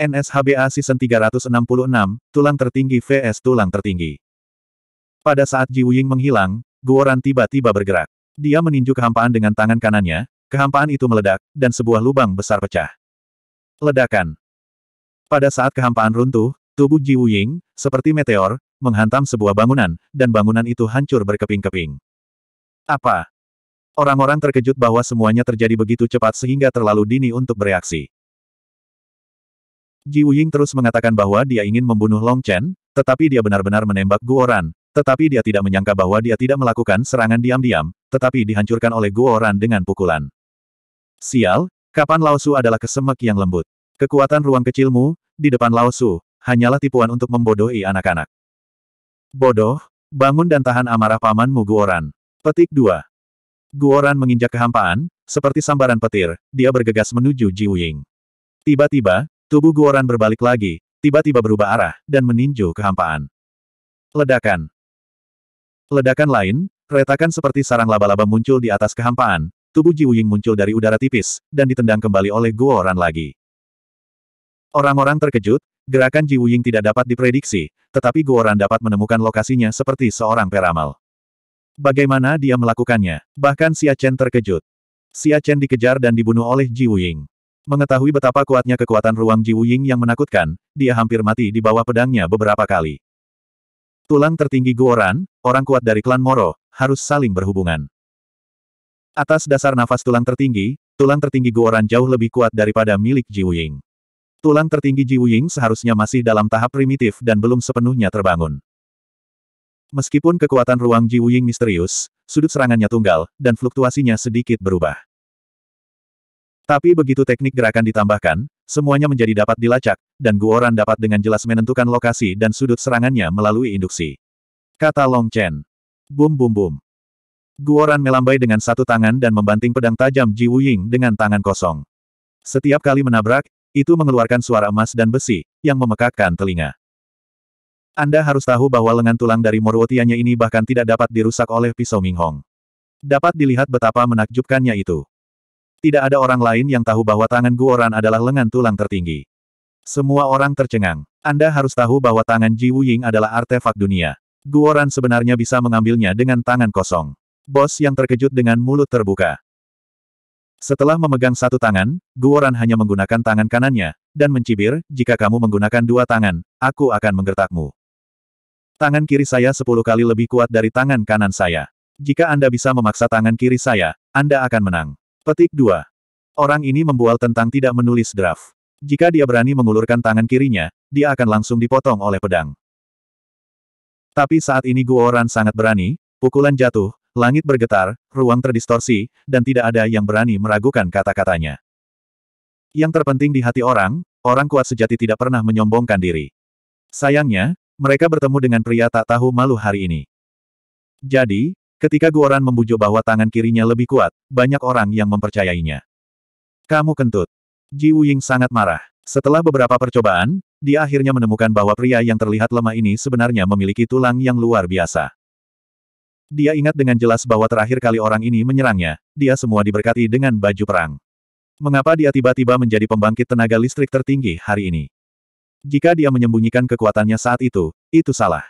NSHBA Season 366, Tulang Tertinggi vs Tulang Tertinggi. Pada saat Ji Wuying menghilang, Guoran tiba-tiba bergerak. Dia meninju kehampaan dengan tangan kanannya, kehampaan itu meledak, dan sebuah lubang besar pecah. Ledakan. Pada saat kehampaan runtuh, tubuh Ji Wuying, seperti meteor, menghantam sebuah bangunan, dan bangunan itu hancur berkeping-keping. Apa? Orang-orang terkejut bahwa semuanya terjadi begitu cepat sehingga terlalu dini untuk bereaksi. Ji Wuying terus mengatakan bahwa dia ingin membunuh Long Chen, tetapi dia benar-benar menembak Guoran, tetapi dia tidak menyangka bahwa dia tidak melakukan serangan diam-diam, tetapi dihancurkan oleh Guoran dengan pukulan. Sial, kapan Laosu adalah kesemek yang lembut? Kekuatan ruang kecilmu, di depan Laosu, hanyalah tipuan untuk membodohi anak-anak. Bodoh, bangun dan tahan amarah pamanmu Guoran. Petik 2. Guoran menginjak kehampaan, seperti sambaran petir, dia bergegas menuju Ji Wuying. Tiba-tiba, Tubuh Guoran berbalik lagi, tiba-tiba berubah arah, dan meninju kehampaan. Ledakan. Ledakan lain, retakan seperti sarang laba-laba muncul di atas kehampaan, tubuh Ji Wuying muncul dari udara tipis, dan ditendang kembali oleh Guoran lagi. Orang-orang terkejut, gerakan Ji Wuying tidak dapat diprediksi, tetapi Guoran dapat menemukan lokasinya seperti seorang peramal. Bagaimana dia melakukannya? Bahkan Xia Chen terkejut. Xia Chen dikejar dan dibunuh oleh Ji Wuying. Mengetahui betapa kuatnya kekuatan ruang Ji Ying yang menakutkan, dia hampir mati di bawah pedangnya beberapa kali. Tulang tertinggi Guoran, orang kuat dari klan Moro, harus saling berhubungan. Atas dasar nafas tulang tertinggi, tulang tertinggi Guoran jauh lebih kuat daripada milik Ji Ying. Tulang tertinggi Ji Ying seharusnya masih dalam tahap primitif dan belum sepenuhnya terbangun. Meskipun kekuatan ruang Ji Ying misterius, sudut serangannya tunggal, dan fluktuasinya sedikit berubah. Tapi begitu teknik gerakan ditambahkan, semuanya menjadi dapat dilacak, dan Guoran dapat dengan jelas menentukan lokasi dan sudut serangannya melalui induksi. Kata Long Chen. Bum bum bum. Guoran melambai dengan satu tangan dan membanting pedang tajam Ji Wuying dengan tangan kosong. Setiap kali menabrak, itu mengeluarkan suara emas dan besi, yang memekakkan telinga. Anda harus tahu bahwa lengan tulang dari Moruotianya ini bahkan tidak dapat dirusak oleh pisau Minghong. Dapat dilihat betapa menakjubkannya itu. Tidak ada orang lain yang tahu bahwa tangan Guoran adalah lengan tulang tertinggi. Semua orang tercengang. Anda harus tahu bahwa tangan Ji Wuying adalah artefak dunia. Guoran sebenarnya bisa mengambilnya dengan tangan kosong. Bos yang terkejut dengan mulut terbuka. Setelah memegang satu tangan, Guoran hanya menggunakan tangan kanannya, dan mencibir, jika kamu menggunakan dua tangan, aku akan menggertakmu. Tangan kiri saya sepuluh kali lebih kuat dari tangan kanan saya. Jika Anda bisa memaksa tangan kiri saya, Anda akan menang. Petik 2. Orang ini membual tentang tidak menulis draft. Jika dia berani mengulurkan tangan kirinya, dia akan langsung dipotong oleh pedang. Tapi saat ini Guo Ran sangat berani, pukulan jatuh, langit bergetar, ruang terdistorsi, dan tidak ada yang berani meragukan kata-katanya. Yang terpenting di hati orang, orang kuat sejati tidak pernah menyombongkan diri. Sayangnya, mereka bertemu dengan pria tak tahu malu hari ini. Jadi, Ketika Guoran membujuk bahwa tangan kirinya lebih kuat, banyak orang yang mempercayainya. Kamu kentut. Ji Wuying sangat marah. Setelah beberapa percobaan, dia akhirnya menemukan bahwa pria yang terlihat lemah ini sebenarnya memiliki tulang yang luar biasa. Dia ingat dengan jelas bahwa terakhir kali orang ini menyerangnya, dia semua diberkati dengan baju perang. Mengapa dia tiba-tiba menjadi pembangkit tenaga listrik tertinggi hari ini? Jika dia menyembunyikan kekuatannya saat itu, itu salah.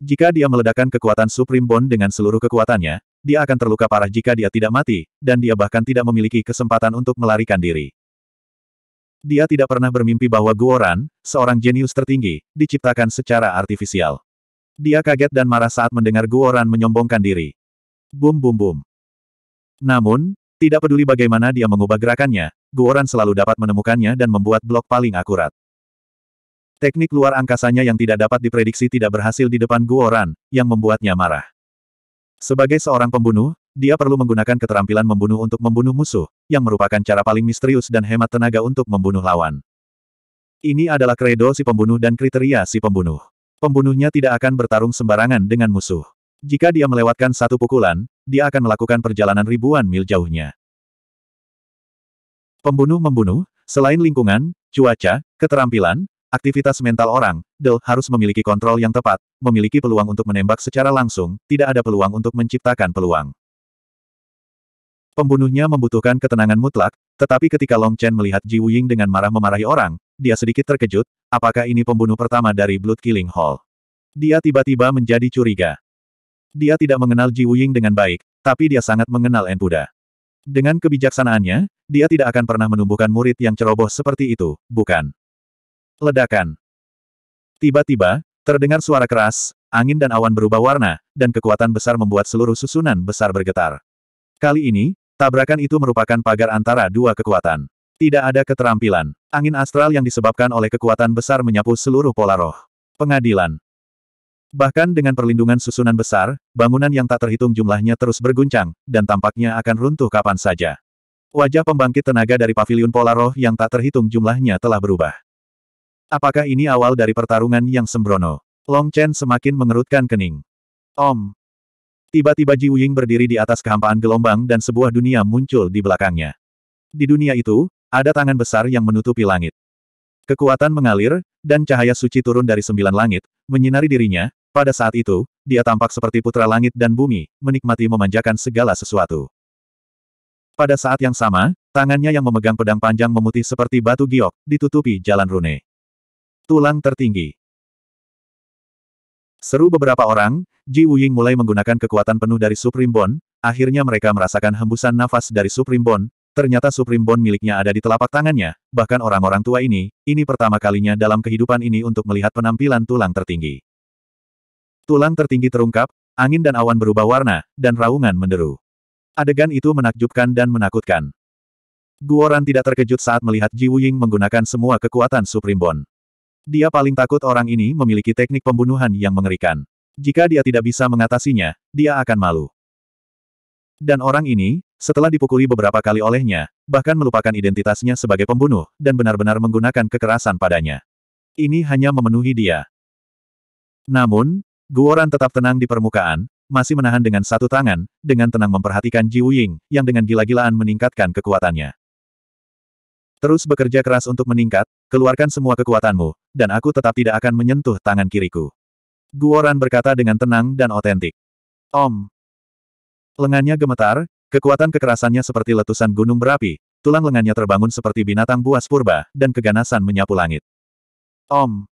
Jika dia meledakkan kekuatan Supreme Bond dengan seluruh kekuatannya, dia akan terluka parah jika dia tidak mati, dan dia bahkan tidak memiliki kesempatan untuk melarikan diri. Dia tidak pernah bermimpi bahwa Guoran, seorang jenius tertinggi, diciptakan secara artifisial. Dia kaget dan marah saat mendengar Guoran menyombongkan diri. Bum bum bum. Namun, tidak peduli bagaimana dia mengubah gerakannya, Guoran selalu dapat menemukannya dan membuat blok paling akurat. Teknik luar angkasanya yang tidak dapat diprediksi tidak berhasil di depan Guoran, yang membuatnya marah. Sebagai seorang pembunuh, dia perlu menggunakan keterampilan membunuh untuk membunuh musuh, yang merupakan cara paling misterius dan hemat tenaga untuk membunuh lawan. Ini adalah kredo si pembunuh dan kriteria si pembunuh. Pembunuhnya tidak akan bertarung sembarangan dengan musuh. Jika dia melewatkan satu pukulan, dia akan melakukan perjalanan ribuan mil jauhnya. Pembunuh membunuh, selain lingkungan, cuaca, keterampilan, Aktivitas mental orang, Del, harus memiliki kontrol yang tepat, memiliki peluang untuk menembak secara langsung, tidak ada peluang untuk menciptakan peluang. Pembunuhnya membutuhkan ketenangan mutlak, tetapi ketika Long Chen melihat Ji Wuying dengan marah memarahi orang, dia sedikit terkejut, apakah ini pembunuh pertama dari Blood Killing Hall. Dia tiba-tiba menjadi curiga. Dia tidak mengenal Ji Wuying dengan baik, tapi dia sangat mengenal Enpuda. Dengan kebijaksanaannya, dia tidak akan pernah menumbuhkan murid yang ceroboh seperti itu, bukan? Ledakan. Tiba-tiba, terdengar suara keras, angin dan awan berubah warna, dan kekuatan besar membuat seluruh susunan besar bergetar. Kali ini, tabrakan itu merupakan pagar antara dua kekuatan. Tidak ada keterampilan. Angin astral yang disebabkan oleh kekuatan besar menyapu seluruh pola roh. Pengadilan. Bahkan dengan perlindungan susunan besar, bangunan yang tak terhitung jumlahnya terus berguncang, dan tampaknya akan runtuh kapan saja. Wajah pembangkit tenaga dari paviliun pola roh yang tak terhitung jumlahnya telah berubah. Apakah ini awal dari pertarungan yang sembrono? Long Chen semakin mengerutkan kening. Om. Tiba-tiba Ji Wuying berdiri di atas kehampaan gelombang dan sebuah dunia muncul di belakangnya. Di dunia itu, ada tangan besar yang menutupi langit. Kekuatan mengalir, dan cahaya suci turun dari sembilan langit, menyinari dirinya, pada saat itu, dia tampak seperti putra langit dan bumi, menikmati memanjakan segala sesuatu. Pada saat yang sama, tangannya yang memegang pedang panjang memutih seperti batu giok, ditutupi jalan rune. Tulang tertinggi. Seru beberapa orang, Ji Wuying mulai menggunakan kekuatan penuh dari Supreme Bond, akhirnya mereka merasakan hembusan nafas dari Supreme Bond, ternyata Supreme Bond miliknya ada di telapak tangannya, bahkan orang-orang tua ini, ini pertama kalinya dalam kehidupan ini untuk melihat penampilan tulang tertinggi. Tulang tertinggi terungkap, angin dan awan berubah warna, dan raungan menderu. Adegan itu menakjubkan dan menakutkan. Guoran tidak terkejut saat melihat Ji Wuying menggunakan semua kekuatan Supreme Bond. Dia paling takut orang ini memiliki teknik pembunuhan yang mengerikan. Jika dia tidak bisa mengatasinya, dia akan malu. Dan orang ini, setelah dipukuli beberapa kali olehnya, bahkan melupakan identitasnya sebagai pembunuh, dan benar-benar menggunakan kekerasan padanya. Ini hanya memenuhi dia. Namun, Guoran tetap tenang di permukaan, masih menahan dengan satu tangan, dengan tenang memperhatikan Ji Wuying, yang dengan gila-gilaan meningkatkan kekuatannya. Terus bekerja keras untuk meningkat, keluarkan semua kekuatanmu, dan aku tetap tidak akan menyentuh tangan kiriku. Guoran berkata dengan tenang dan otentik. Om. Lengannya gemetar, kekuatan kekerasannya seperti letusan gunung berapi, tulang lengannya terbangun seperti binatang buas purba, dan keganasan menyapu langit. Om.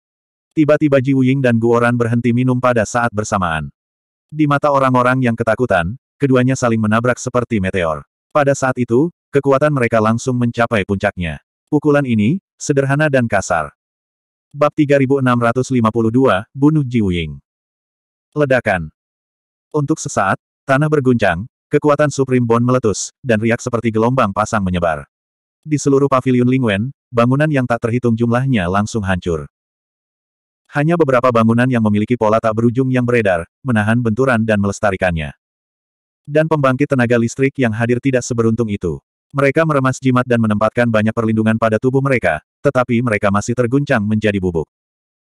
Tiba-tiba Ji Wuying dan Guoran berhenti minum pada saat bersamaan. Di mata orang-orang yang ketakutan, keduanya saling menabrak seperti meteor. Pada saat itu, kekuatan mereka langsung mencapai puncaknya. Pukulan ini, sederhana dan kasar. Bab 3652, Bunuh Jiwing. Ledakan. Untuk sesaat, tanah berguncang, kekuatan Supreme Bond meletus, dan riak seperti gelombang pasang menyebar. Di seluruh pavilion Lingwen, bangunan yang tak terhitung jumlahnya langsung hancur. Hanya beberapa bangunan yang memiliki pola tak berujung yang beredar, menahan benturan dan melestarikannya. Dan pembangkit tenaga listrik yang hadir tidak seberuntung itu. Mereka meremas jimat dan menempatkan banyak perlindungan pada tubuh mereka, tetapi mereka masih terguncang menjadi bubuk.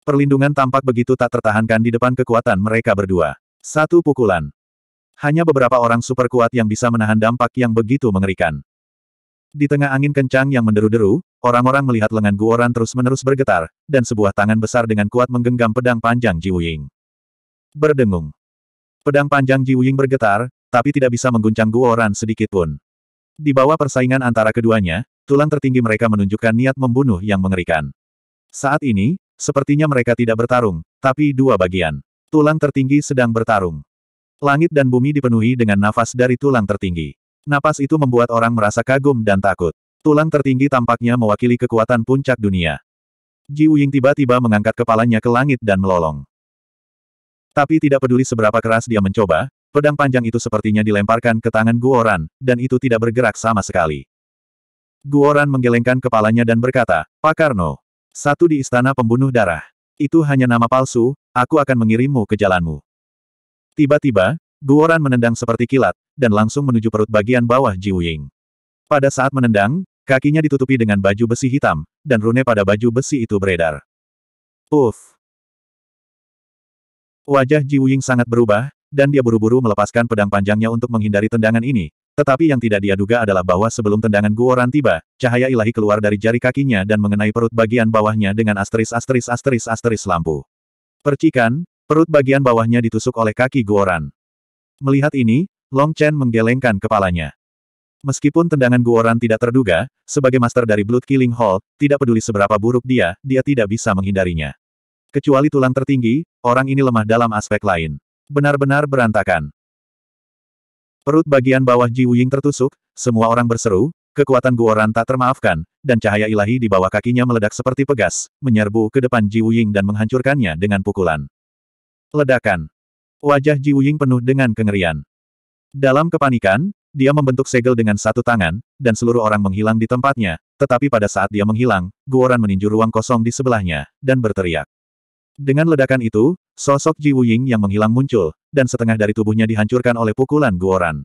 Perlindungan tampak begitu tak tertahankan di depan kekuatan mereka berdua. Satu pukulan. Hanya beberapa orang super kuat yang bisa menahan dampak yang begitu mengerikan. Di tengah angin kencang yang menderu-deru, orang-orang melihat lengan Guoran terus-menerus bergetar, dan sebuah tangan besar dengan kuat menggenggam pedang panjang Ji Wuying. Berdengung. Pedang panjang Ji Wuying bergetar, tapi tidak bisa mengguncang Guoran sedikitpun. Di bawah persaingan antara keduanya, tulang tertinggi mereka menunjukkan niat membunuh yang mengerikan. Saat ini, sepertinya mereka tidak bertarung, tapi dua bagian. Tulang tertinggi sedang bertarung. Langit dan bumi dipenuhi dengan nafas dari tulang tertinggi. Napas itu membuat orang merasa kagum dan takut. Tulang tertinggi tampaknya mewakili kekuatan puncak dunia. Ji Wuying tiba-tiba mengangkat kepalanya ke langit dan melolong. Tapi tidak peduli seberapa keras dia mencoba, Pedang panjang itu sepertinya dilemparkan ke tangan Guoran, dan itu tidak bergerak sama sekali. Guoran menggelengkan kepalanya dan berkata, Pak Karno, satu di istana pembunuh darah. Itu hanya nama palsu, aku akan mengirimmu ke jalanmu. Tiba-tiba, Guoran menendang seperti kilat, dan langsung menuju perut bagian bawah Ji Wing. Pada saat menendang, kakinya ditutupi dengan baju besi hitam, dan rune pada baju besi itu beredar. Uff! Wajah Ji Wing sangat berubah, dan dia buru-buru melepaskan pedang panjangnya untuk menghindari tendangan ini, tetapi yang tidak dia duga adalah bahwa sebelum tendangan Guoran tiba, cahaya ilahi keluar dari jari kakinya dan mengenai perut bagian bawahnya dengan asteris asteris asteris asteris lampu. Percikan, perut bagian bawahnya ditusuk oleh kaki Guoran. Melihat ini, Long Chen menggelengkan kepalanya. Meskipun tendangan Guoran tidak terduga, sebagai master dari Blood Killing Hall, tidak peduli seberapa buruk dia, dia tidak bisa menghindarinya. Kecuali tulang tertinggi, orang ini lemah dalam aspek lain benar-benar berantakan. Perut bagian bawah Ji Wuying tertusuk, semua orang berseru, kekuatan Guoran tak termaafkan, dan cahaya ilahi di bawah kakinya meledak seperti pegas, menyerbu ke depan Ji Wuying dan menghancurkannya dengan pukulan. Ledakan. Wajah Ji Wuying penuh dengan kengerian. Dalam kepanikan, dia membentuk segel dengan satu tangan, dan seluruh orang menghilang di tempatnya, tetapi pada saat dia menghilang, Guoran meninju ruang kosong di sebelahnya, dan berteriak. Dengan ledakan itu, sosok Ji Wuying yang menghilang muncul, dan setengah dari tubuhnya dihancurkan oleh pukulan Guoran.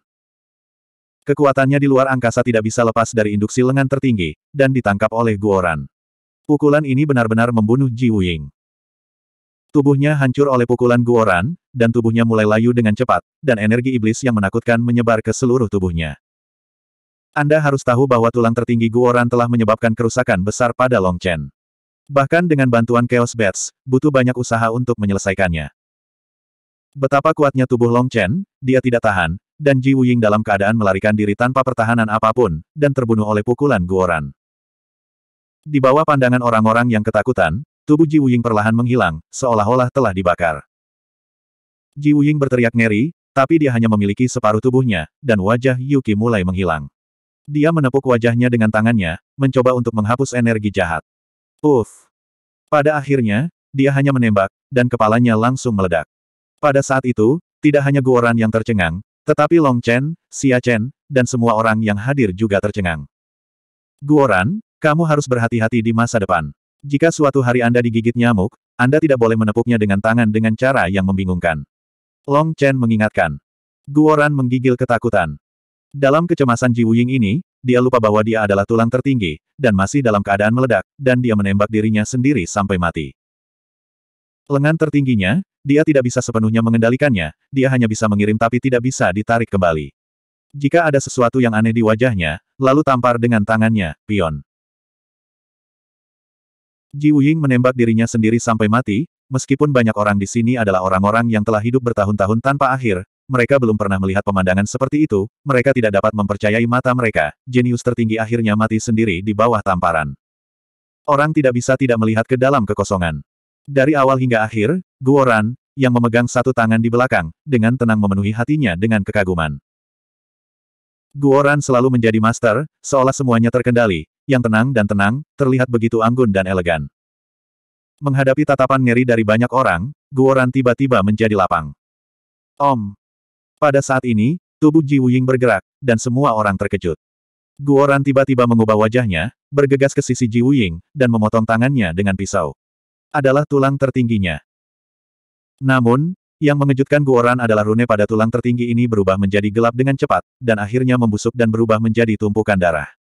Kekuatannya di luar angkasa tidak bisa lepas dari induksi lengan tertinggi, dan ditangkap oleh Guoran. Pukulan ini benar-benar membunuh Ji Wuying. Tubuhnya hancur oleh pukulan Guoran, dan tubuhnya mulai layu dengan cepat, dan energi iblis yang menakutkan menyebar ke seluruh tubuhnya. Anda harus tahu bahwa tulang tertinggi Guoran telah menyebabkan kerusakan besar pada Long Chen. Bahkan dengan bantuan Chaos Bats, butuh banyak usaha untuk menyelesaikannya. Betapa kuatnya tubuh Long Chen, dia tidak tahan, dan Ji Wuying dalam keadaan melarikan diri tanpa pertahanan apapun, dan terbunuh oleh pukulan Guoran. Di bawah pandangan orang-orang yang ketakutan, tubuh Ji Wuying perlahan menghilang, seolah-olah telah dibakar. Ji Wuying berteriak ngeri, tapi dia hanya memiliki separuh tubuhnya, dan wajah Yuki mulai menghilang. Dia menepuk wajahnya dengan tangannya, mencoba untuk menghapus energi jahat. Uff. Pada akhirnya, dia hanya menembak, dan kepalanya langsung meledak. Pada saat itu, tidak hanya Guoran yang tercengang, tetapi Long Chen, Xia Chen, dan semua orang yang hadir juga tercengang. Guoran, kamu harus berhati-hati di masa depan. Jika suatu hari Anda digigit nyamuk, Anda tidak boleh menepuknya dengan tangan dengan cara yang membingungkan. Long Chen mengingatkan. Guoran menggigil ketakutan. Dalam kecemasan Ji Wuying ini, dia lupa bahwa dia adalah tulang tertinggi, dan masih dalam keadaan meledak, dan dia menembak dirinya sendiri sampai mati. Lengan tertingginya, dia tidak bisa sepenuhnya mengendalikannya, dia hanya bisa mengirim tapi tidak bisa ditarik kembali. Jika ada sesuatu yang aneh di wajahnya, lalu tampar dengan tangannya, pion. Ji Wuying menembak dirinya sendiri sampai mati, meskipun banyak orang di sini adalah orang-orang yang telah hidup bertahun-tahun tanpa akhir, mereka belum pernah melihat pemandangan seperti itu, mereka tidak dapat mempercayai mata mereka, jenius tertinggi akhirnya mati sendiri di bawah tamparan. Orang tidak bisa tidak melihat ke dalam kekosongan. Dari awal hingga akhir, Guoran, yang memegang satu tangan di belakang, dengan tenang memenuhi hatinya dengan kekaguman. Guoran selalu menjadi master, seolah semuanya terkendali, yang tenang dan tenang, terlihat begitu anggun dan elegan. Menghadapi tatapan ngeri dari banyak orang, Guoran tiba-tiba menjadi lapang. Om, pada saat ini, tubuh Ji Wuying bergerak, dan semua orang terkejut. Guoran tiba-tiba mengubah wajahnya, bergegas ke sisi Ji Wuying, dan memotong tangannya dengan pisau. Adalah tulang tertingginya. Namun, yang mengejutkan Guoran adalah rune pada tulang tertinggi ini berubah menjadi gelap dengan cepat, dan akhirnya membusuk dan berubah menjadi tumpukan darah.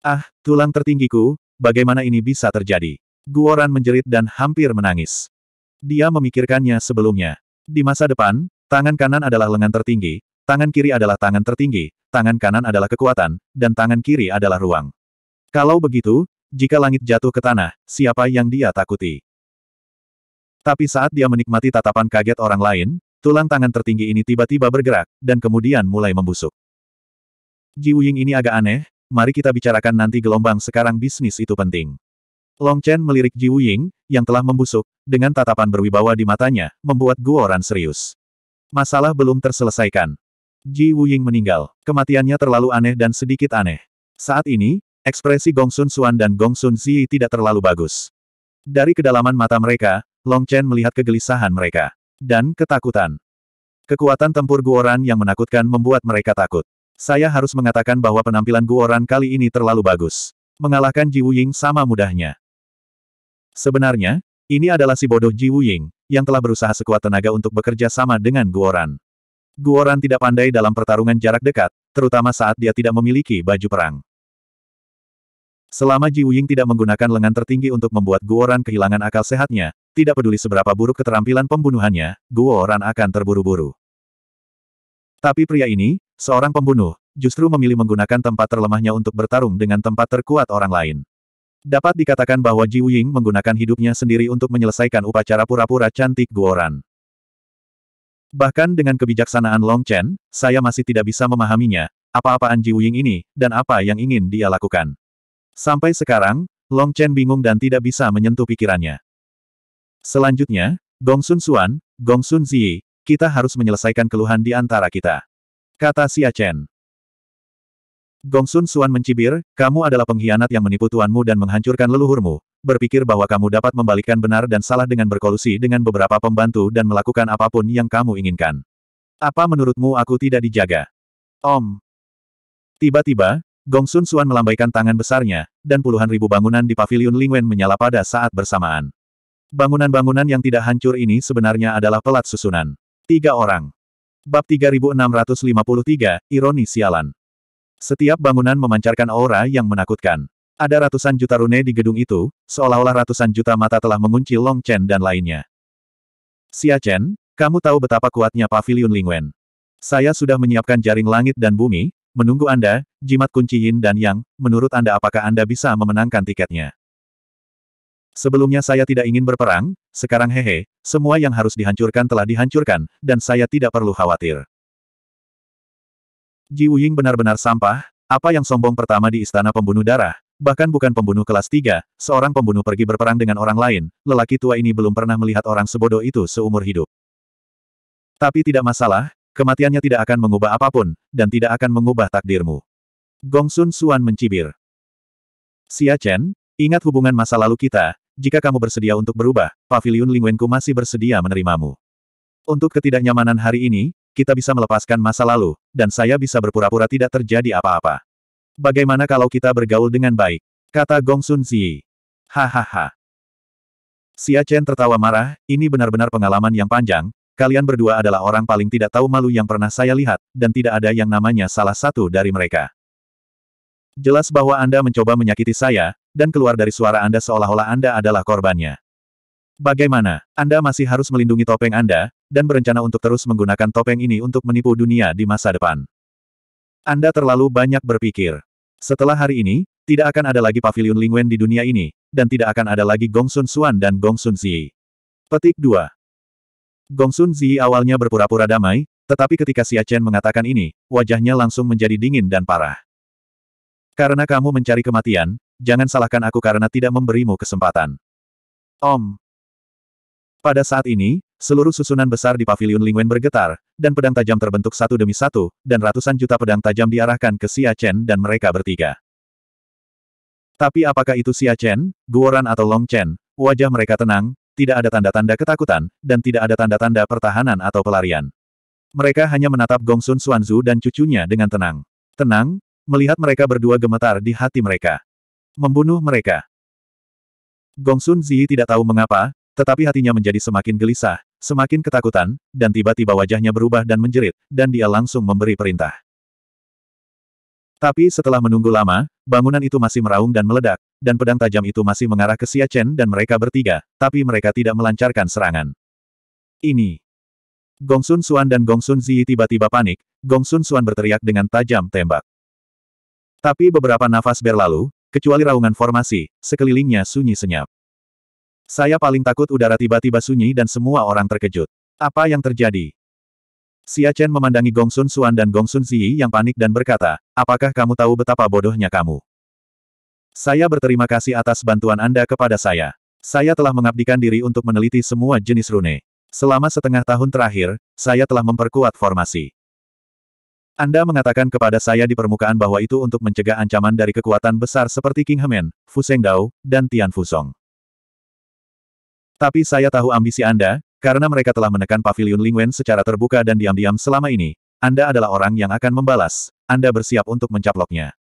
Ah, tulang tertinggiku, bagaimana ini bisa terjadi? Guoran menjerit dan hampir menangis. Dia memikirkannya sebelumnya. Di masa depan, Tangan kanan adalah lengan tertinggi, tangan kiri adalah tangan tertinggi, tangan kanan adalah kekuatan, dan tangan kiri adalah ruang. Kalau begitu, jika langit jatuh ke tanah, siapa yang dia takuti? Tapi saat dia menikmati tatapan kaget orang lain, tulang tangan tertinggi ini tiba-tiba bergerak, dan kemudian mulai membusuk. Ji Wuying ini agak aneh, mari kita bicarakan nanti gelombang sekarang bisnis itu penting. Long Chen melirik Ji Wuying, yang telah membusuk, dengan tatapan berwibawa di matanya, membuat Guoran serius. Masalah belum terselesaikan. Ji Wuying meninggal. Kematiannya terlalu aneh dan sedikit aneh. Saat ini, ekspresi Gongsun Suan dan Gongsun Ziyi tidak terlalu bagus. Dari kedalaman mata mereka, Long Chen melihat kegelisahan mereka. Dan ketakutan. Kekuatan tempur Guoran yang menakutkan membuat mereka takut. Saya harus mengatakan bahwa penampilan Guoran kali ini terlalu bagus. Mengalahkan Ji Wuying sama mudahnya. Sebenarnya, ini adalah si bodoh Ji Wuying, yang telah berusaha sekuat tenaga untuk bekerja sama dengan Guoran. Guoran tidak pandai dalam pertarungan jarak dekat, terutama saat dia tidak memiliki baju perang. Selama Ji Wuying tidak menggunakan lengan tertinggi untuk membuat Guoran kehilangan akal sehatnya, tidak peduli seberapa buruk keterampilan pembunuhannya, Guoran akan terburu-buru. Tapi pria ini, seorang pembunuh, justru memilih menggunakan tempat terlemahnya untuk bertarung dengan tempat terkuat orang lain. Dapat dikatakan bahwa Ji Wuying menggunakan hidupnya sendiri untuk menyelesaikan upacara pura-pura cantik Guoran. Bahkan dengan kebijaksanaan Long Chen, saya masih tidak bisa memahaminya, apa-apaan Ji Wuying ini, dan apa yang ingin dia lakukan. Sampai sekarang, Long Chen bingung dan tidak bisa menyentuh pikirannya. Selanjutnya, Gong Sun Xuan, Gong Sun Ziyi, kita harus menyelesaikan keluhan di antara kita. Kata Xia Chen. Gong Sun Suan mencibir, kamu adalah pengkhianat yang menipu tuanmu dan menghancurkan leluhurmu, berpikir bahwa kamu dapat membalikkan benar dan salah dengan berkolusi dengan beberapa pembantu dan melakukan apapun yang kamu inginkan. Apa menurutmu aku tidak dijaga? Om. Tiba-tiba, Gong Sun Suan melambaikan tangan besarnya, dan puluhan ribu bangunan di Paviliun Lingwen menyala pada saat bersamaan. Bangunan-bangunan yang tidak hancur ini sebenarnya adalah pelat susunan. Tiga orang. Bab 3653, Ironi Sialan. Setiap bangunan memancarkan aura yang menakutkan. Ada ratusan juta rune di gedung itu, seolah-olah ratusan juta mata telah mengunci Long Chen dan lainnya. Xia Chen, kamu tahu betapa kuatnya Paviliun Lingwen. Saya sudah menyiapkan jaring langit dan bumi, menunggu Anda, jimat kunci Yin dan Yang, menurut Anda apakah Anda bisa memenangkan tiketnya? Sebelumnya saya tidak ingin berperang, sekarang hehe, semua yang harus dihancurkan telah dihancurkan, dan saya tidak perlu khawatir. Ji Wuying benar-benar sampah, apa yang sombong pertama di istana pembunuh darah, bahkan bukan pembunuh kelas 3, seorang pembunuh pergi berperang dengan orang lain, lelaki tua ini belum pernah melihat orang sebodoh itu seumur hidup. Tapi tidak masalah, kematiannya tidak akan mengubah apapun, dan tidak akan mengubah takdirmu. Gong Sun Suan mencibir. Xia Chen, ingat hubungan masa lalu kita, jika kamu bersedia untuk berubah, Paviliun Lingwenku masih bersedia menerimamu. Untuk ketidaknyamanan hari ini, kita bisa melepaskan masa lalu, dan saya bisa berpura-pura tidak terjadi apa-apa. Bagaimana kalau kita bergaul dengan baik? Kata Gong Sun Ziyi. Hahaha. Xia Chen tertawa marah, ini benar-benar pengalaman yang panjang, kalian berdua adalah orang paling tidak tahu malu yang pernah saya lihat, dan tidak ada yang namanya salah satu dari mereka. Jelas bahwa Anda mencoba menyakiti saya, dan keluar dari suara Anda seolah-olah Anda adalah korbannya. Bagaimana? Anda masih harus melindungi topeng Anda, dan berencana untuk terus menggunakan topeng ini untuk menipu dunia di masa depan. Anda terlalu banyak berpikir. Setelah hari ini, tidak akan ada lagi pavilion Lingwen di dunia ini, dan tidak akan ada lagi Gongsun Suan dan Gongsun Zi. Petik 2. Gongsun Zi awalnya berpura-pura damai, tetapi ketika Xia Chen mengatakan ini, wajahnya langsung menjadi dingin dan parah. Karena kamu mencari kematian, jangan salahkan aku karena tidak memberimu kesempatan. Om, pada saat ini, seluruh susunan besar di paviliun Lingwen bergetar, dan pedang tajam terbentuk satu demi satu, dan ratusan juta pedang tajam diarahkan ke Xia Chen dan mereka bertiga. Tapi apakah itu Xia Chen, Guoran atau Long Chen, wajah mereka tenang, tidak ada tanda-tanda ketakutan, dan tidak ada tanda-tanda pertahanan atau pelarian. Mereka hanya menatap Gongsun Xuanzu dan cucunya dengan tenang. Tenang, melihat mereka berdua gemetar di hati mereka. Membunuh mereka. Gongsun Zi tidak tahu mengapa, tetapi hatinya menjadi semakin gelisah, semakin ketakutan, dan tiba-tiba wajahnya berubah dan menjerit, dan dia langsung memberi perintah. Tapi setelah menunggu lama, bangunan itu masih meraung dan meledak, dan pedang tajam itu masih mengarah ke Chen dan mereka bertiga, tapi mereka tidak melancarkan serangan. Ini. Gongsun Suan dan Gongsun Ziyi tiba-tiba panik, Gongsun Suan berteriak dengan tajam tembak. Tapi beberapa nafas berlalu, kecuali raungan formasi, sekelilingnya sunyi senyap. Saya paling takut udara tiba-tiba sunyi dan semua orang terkejut. Apa yang terjadi? Xia Chen memandangi Gongsun Sun Suan dan Gongsun Sun Ziyi yang panik dan berkata, apakah kamu tahu betapa bodohnya kamu? Saya berterima kasih atas bantuan Anda kepada saya. Saya telah mengabdikan diri untuk meneliti semua jenis rune. Selama setengah tahun terakhir, saya telah memperkuat formasi. Anda mengatakan kepada saya di permukaan bahwa itu untuk mencegah ancaman dari kekuatan besar seperti King Hemen, Fuseng Dao, dan Tian Fusong. Tapi saya tahu ambisi Anda, karena mereka telah menekan pavilion Lingwen secara terbuka dan diam-diam selama ini. Anda adalah orang yang akan membalas. Anda bersiap untuk mencaploknya.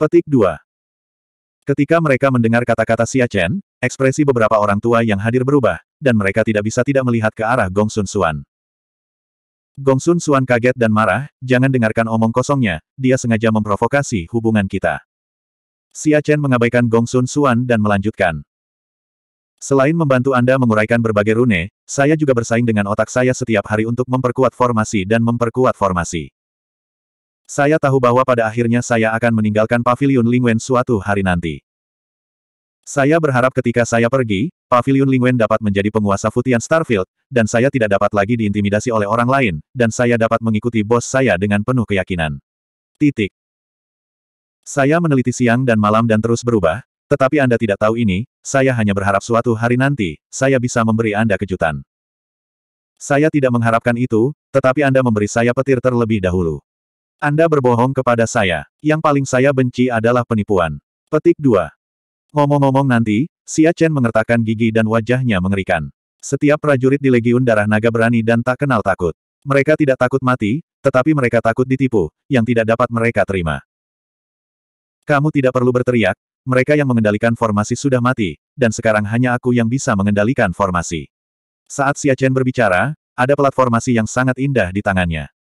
Petik 2. Ketika mereka mendengar kata-kata Xia Chen, ekspresi beberapa orang tua yang hadir berubah, dan mereka tidak bisa tidak melihat ke arah Gong Sun Suan. Gong Sun Suan kaget dan marah, jangan dengarkan omong kosongnya, dia sengaja memprovokasi hubungan kita. Xia Chen mengabaikan Gong Sun Suan dan melanjutkan. Selain membantu Anda menguraikan berbagai rune, saya juga bersaing dengan otak saya setiap hari untuk memperkuat formasi dan memperkuat formasi. Saya tahu bahwa pada akhirnya saya akan meninggalkan Paviliun Lingwen suatu hari nanti. Saya berharap ketika saya pergi, Paviliun Lingwen dapat menjadi penguasa Futian Starfield, dan saya tidak dapat lagi diintimidasi oleh orang lain, dan saya dapat mengikuti bos saya dengan penuh keyakinan. Titik. Saya meneliti siang dan malam dan terus berubah, tetapi Anda tidak tahu ini, saya hanya berharap suatu hari nanti, saya bisa memberi Anda kejutan. Saya tidak mengharapkan itu, tetapi Anda memberi saya petir terlebih dahulu. Anda berbohong kepada saya. Yang paling saya benci adalah penipuan. Petik 2. Ngomong-ngomong nanti, Xia Chen mengertakkan gigi dan wajahnya mengerikan. Setiap prajurit di Legiun Darah Naga berani dan tak kenal takut. Mereka tidak takut mati, tetapi mereka takut ditipu, yang tidak dapat mereka terima. Kamu tidak perlu berteriak, mereka yang mengendalikan formasi sudah mati, dan sekarang hanya aku yang bisa mengendalikan formasi. Saat Chen berbicara, ada platformasi yang sangat indah di tangannya.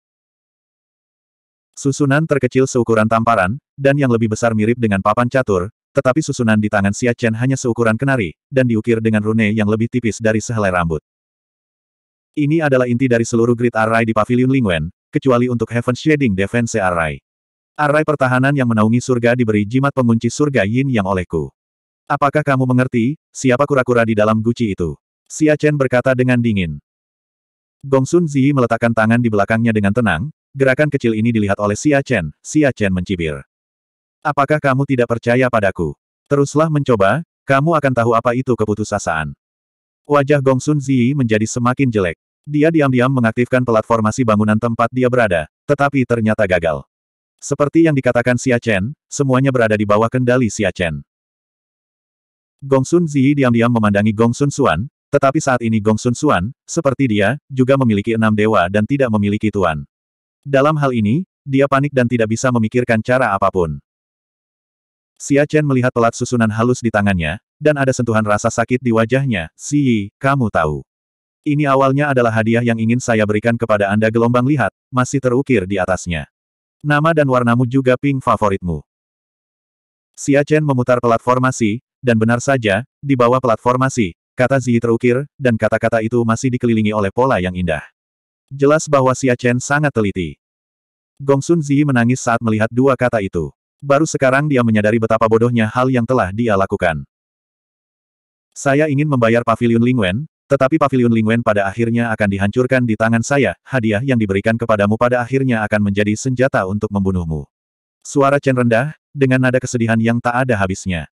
Susunan terkecil seukuran tamparan, dan yang lebih besar mirip dengan papan catur, tetapi susunan di tangan Chen hanya seukuran kenari, dan diukir dengan rune yang lebih tipis dari sehelai rambut. Ini adalah inti dari seluruh grid array di Pavilion Lingwen, kecuali untuk Heaven Shading Defense Array. Arai pertahanan yang menaungi surga diberi jimat pengunci surga yin yang olehku. Apakah kamu mengerti, siapa kura-kura di dalam guci itu? Xia Chen berkata dengan dingin. Gongsun Ziyi meletakkan tangan di belakangnya dengan tenang, gerakan kecil ini dilihat oleh Xia Chen, Xia Chen mencibir. Apakah kamu tidak percaya padaku? Teruslah mencoba, kamu akan tahu apa itu keputusasaan. Wajah Gongsun Ziyi menjadi semakin jelek. Dia diam-diam mengaktifkan platformasi bangunan tempat dia berada, tetapi ternyata gagal. Seperti yang dikatakan Xia Chen, semuanya berada di bawah kendali Xia Chen. Gongsun Ziyi diam-diam memandangi Gongsun Xuan, tetapi saat ini Gongsun Xuan, seperti dia, juga memiliki enam dewa dan tidak memiliki tuan. Dalam hal ini, dia panik dan tidak bisa memikirkan cara apapun. Xia Chen melihat pelat susunan halus di tangannya, dan ada sentuhan rasa sakit di wajahnya, Ziyi, kamu tahu. Ini awalnya adalah hadiah yang ingin saya berikan kepada Anda gelombang lihat, masih terukir di atasnya. Nama dan warnamu juga pink favoritmu. Xia Chen memutar platformasi, dan benar saja, di bawah platformasi, kata Ziyi terukir, dan kata-kata itu masih dikelilingi oleh pola yang indah. Jelas bahwa Xia Chen sangat teliti. Gongsun Ziyi menangis saat melihat dua kata itu. Baru sekarang dia menyadari betapa bodohnya hal yang telah dia lakukan. Saya ingin membayar pavilion Lingwen, tetapi pavilion Lingwen pada akhirnya akan dihancurkan di tangan saya, hadiah yang diberikan kepadamu pada akhirnya akan menjadi senjata untuk membunuhmu. Suara Chen rendah, dengan nada kesedihan yang tak ada habisnya.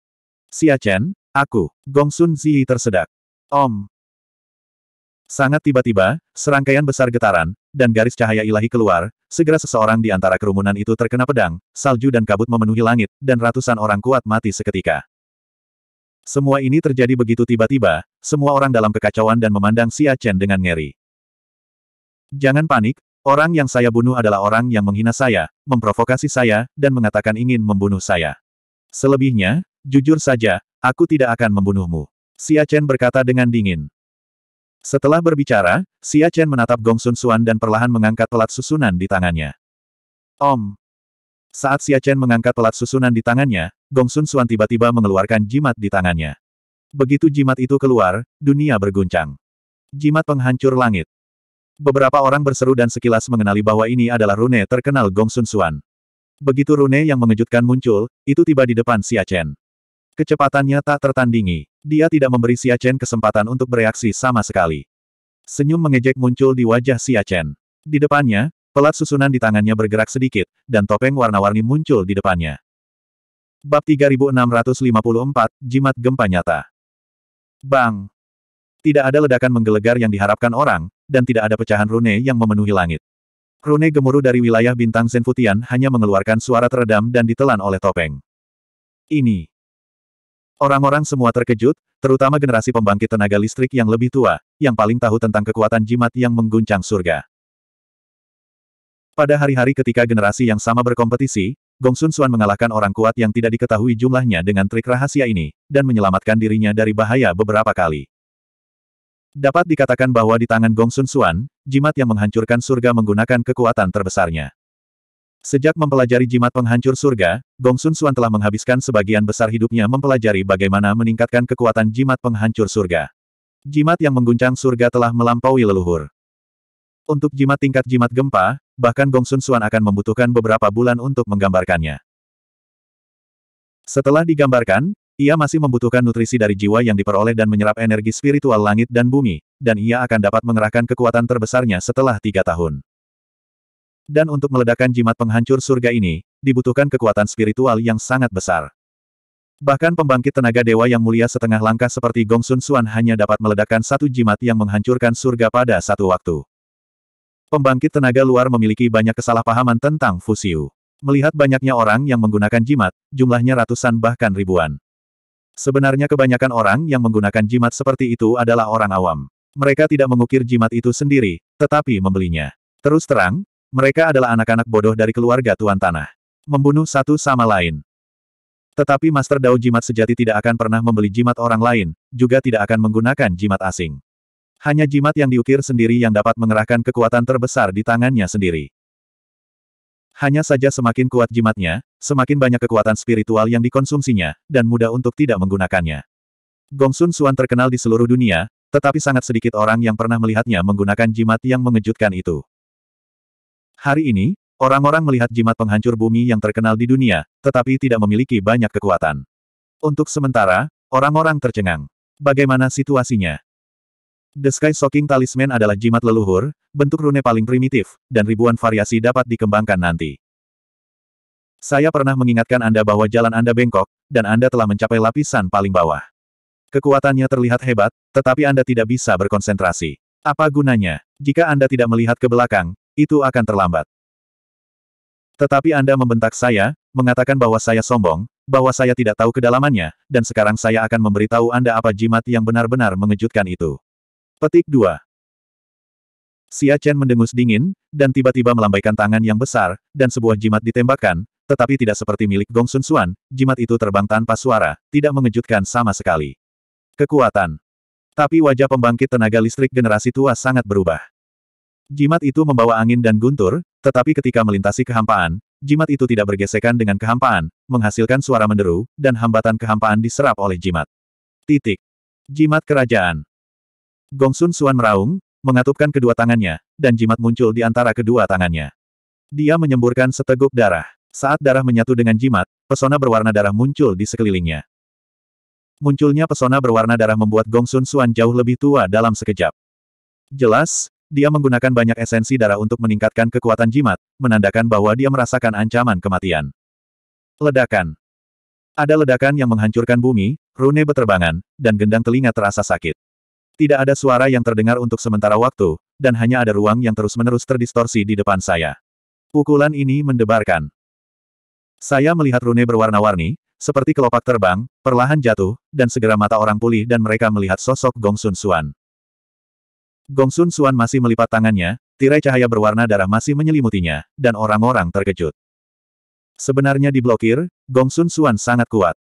Xia Chen, aku, Gongsun Ziyi tersedak. Om. Sangat tiba-tiba, serangkaian besar getaran, dan garis cahaya ilahi keluar, segera seseorang di antara kerumunan itu terkena pedang, salju dan kabut memenuhi langit, dan ratusan orang kuat mati seketika. Semua ini terjadi begitu tiba-tiba, semua orang dalam kekacauan dan memandang Xia Chen dengan ngeri. Jangan panik, orang yang saya bunuh adalah orang yang menghina saya, memprovokasi saya, dan mengatakan ingin membunuh saya. Selebihnya, jujur saja, aku tidak akan membunuhmu. Xia Chen berkata dengan dingin. Setelah berbicara, Xia Chen menatap Gong Sun Suan dan perlahan mengangkat pelat susunan di tangannya. Om, saat Xia Chen mengangkat pelat susunan di tangannya, Gong Sun Suan tiba-tiba mengeluarkan jimat di tangannya. Begitu jimat itu keluar, dunia berguncang. Jimat penghancur langit. Beberapa orang berseru dan sekilas mengenali bahwa ini adalah rune terkenal Gong Sun Suan. Begitu rune yang mengejutkan muncul, itu tiba di depan Xia Chen. Kecepatannya tak tertandingi. Dia tidak memberi Xia Chen kesempatan untuk bereaksi sama sekali. Senyum mengejek muncul di wajah Xia Chen. Di depannya, Pelat susunan di tangannya bergerak sedikit, dan topeng warna-warni muncul di depannya. Bab 3654, Jimat Gempa Nyata Bang! Tidak ada ledakan menggelegar yang diharapkan orang, dan tidak ada pecahan rune yang memenuhi langit. Rune gemuruh dari wilayah bintang Zenfutian hanya mengeluarkan suara teredam dan ditelan oleh topeng. Ini. Orang-orang semua terkejut, terutama generasi pembangkit tenaga listrik yang lebih tua, yang paling tahu tentang kekuatan jimat yang mengguncang surga. Pada hari-hari ketika generasi yang sama berkompetisi, Gong Sun Suan mengalahkan orang kuat yang tidak diketahui jumlahnya dengan trik rahasia ini, dan menyelamatkan dirinya dari bahaya beberapa kali. Dapat dikatakan bahwa di tangan Gong Sun Suan, jimat yang menghancurkan surga menggunakan kekuatan terbesarnya. Sejak mempelajari jimat penghancur surga, Gong Sun Suan telah menghabiskan sebagian besar hidupnya mempelajari bagaimana meningkatkan kekuatan jimat penghancur surga. Jimat yang mengguncang surga telah melampaui leluhur. Untuk jimat tingkat jimat gempa, bahkan Gong Sun Suan akan membutuhkan beberapa bulan untuk menggambarkannya. Setelah digambarkan, ia masih membutuhkan nutrisi dari jiwa yang diperoleh dan menyerap energi spiritual langit dan bumi, dan ia akan dapat mengerahkan kekuatan terbesarnya setelah tiga tahun. Dan untuk meledakkan jimat penghancur surga ini, dibutuhkan kekuatan spiritual yang sangat besar. Bahkan pembangkit tenaga dewa yang mulia setengah langkah seperti Gong Sun Suan hanya dapat meledakkan satu jimat yang menghancurkan surga pada satu waktu. Pembangkit tenaga luar memiliki banyak kesalahpahaman tentang Fusiu. Melihat banyaknya orang yang menggunakan jimat, jumlahnya ratusan bahkan ribuan. Sebenarnya kebanyakan orang yang menggunakan jimat seperti itu adalah orang awam. Mereka tidak mengukir jimat itu sendiri, tetapi membelinya. Terus terang, mereka adalah anak-anak bodoh dari keluarga Tuan Tanah. Membunuh satu sama lain. Tetapi Master Dao jimat sejati tidak akan pernah membeli jimat orang lain, juga tidak akan menggunakan jimat asing. Hanya jimat yang diukir sendiri yang dapat mengerahkan kekuatan terbesar di tangannya sendiri. Hanya saja semakin kuat jimatnya, semakin banyak kekuatan spiritual yang dikonsumsinya, dan mudah untuk tidak menggunakannya. Gongsun Suan terkenal di seluruh dunia, tetapi sangat sedikit orang yang pernah melihatnya menggunakan jimat yang mengejutkan itu. Hari ini, orang-orang melihat jimat penghancur bumi yang terkenal di dunia, tetapi tidak memiliki banyak kekuatan. Untuk sementara, orang-orang tercengang. Bagaimana situasinya? The Sky Shocking Talisman adalah jimat leluhur, bentuk rune paling primitif, dan ribuan variasi dapat dikembangkan nanti. Saya pernah mengingatkan Anda bahwa jalan Anda bengkok, dan Anda telah mencapai lapisan paling bawah. Kekuatannya terlihat hebat, tetapi Anda tidak bisa berkonsentrasi. Apa gunanya? Jika Anda tidak melihat ke belakang, itu akan terlambat. Tetapi Anda membentak saya, mengatakan bahwa saya sombong, bahwa saya tidak tahu kedalamannya, dan sekarang saya akan memberitahu Anda apa jimat yang benar-benar mengejutkan itu. Petik 2. Xia Chen mendengus dingin, dan tiba-tiba melambaikan tangan yang besar, dan sebuah jimat ditembakkan, tetapi tidak seperti milik Gong Sun Xuan, jimat itu terbang tanpa suara, tidak mengejutkan sama sekali. Kekuatan. Tapi wajah pembangkit tenaga listrik generasi tua sangat berubah. Jimat itu membawa angin dan guntur, tetapi ketika melintasi kehampaan, jimat itu tidak bergesekan dengan kehampaan, menghasilkan suara menderu, dan hambatan kehampaan diserap oleh jimat. Titik. Jimat kerajaan. Gongsun Suan meraung, mengatupkan kedua tangannya, dan jimat muncul di antara kedua tangannya. Dia menyemburkan seteguk darah. Saat darah menyatu dengan jimat, pesona berwarna darah muncul di sekelilingnya. Munculnya pesona berwarna darah membuat Gongsun Suan jauh lebih tua dalam sekejap. Jelas, dia menggunakan banyak esensi darah untuk meningkatkan kekuatan jimat, menandakan bahwa dia merasakan ancaman kematian. Ledakan. Ada ledakan yang menghancurkan bumi, rune beterbangan, dan gendang telinga terasa sakit. Tidak ada suara yang terdengar untuk sementara waktu, dan hanya ada ruang yang terus-menerus terdistorsi di depan saya. Pukulan ini mendebarkan. Saya melihat rune berwarna-warni, seperti kelopak terbang, perlahan jatuh, dan segera mata orang pulih dan mereka melihat sosok Gong Sun Suan. Gong Sun Suan masih melipat tangannya, tirai cahaya berwarna darah masih menyelimutinya, dan orang-orang terkejut. Sebenarnya diblokir, Gong Sun Suan sangat kuat.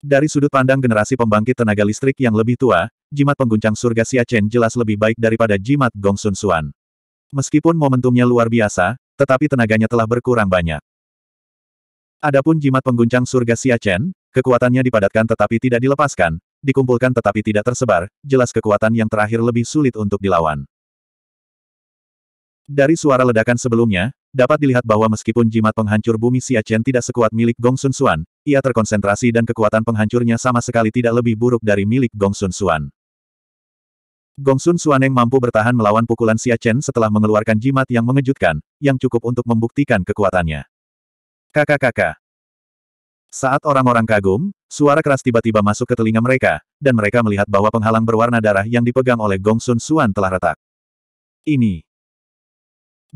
Dari sudut pandang generasi pembangkit tenaga listrik yang lebih tua, jimat pengguncang surga Siachen jelas lebih baik daripada jimat Gong Sun Suan. Meskipun momentumnya luar biasa, tetapi tenaganya telah berkurang banyak. Adapun jimat pengguncang surga Siachen, kekuatannya dipadatkan tetapi tidak dilepaskan, dikumpulkan tetapi tidak tersebar, jelas kekuatan yang terakhir lebih sulit untuk dilawan. Dari suara ledakan sebelumnya, dapat dilihat bahwa meskipun jimat penghancur bumi Siachen tidak sekuat milik Gong Sun Suan, ia terkonsentrasi dan kekuatan penghancurnya sama sekali tidak lebih buruk dari milik Gong Sun Suan. Gongsun Suaneng mampu bertahan melawan pukulan Xia Chen setelah mengeluarkan jimat yang mengejutkan, yang cukup untuk membuktikan kekuatannya. Kakak-kakak. Saat orang-orang kagum, suara keras tiba-tiba masuk ke telinga mereka, dan mereka melihat bahwa penghalang berwarna darah yang dipegang oleh Gongsun Suan telah retak. Ini.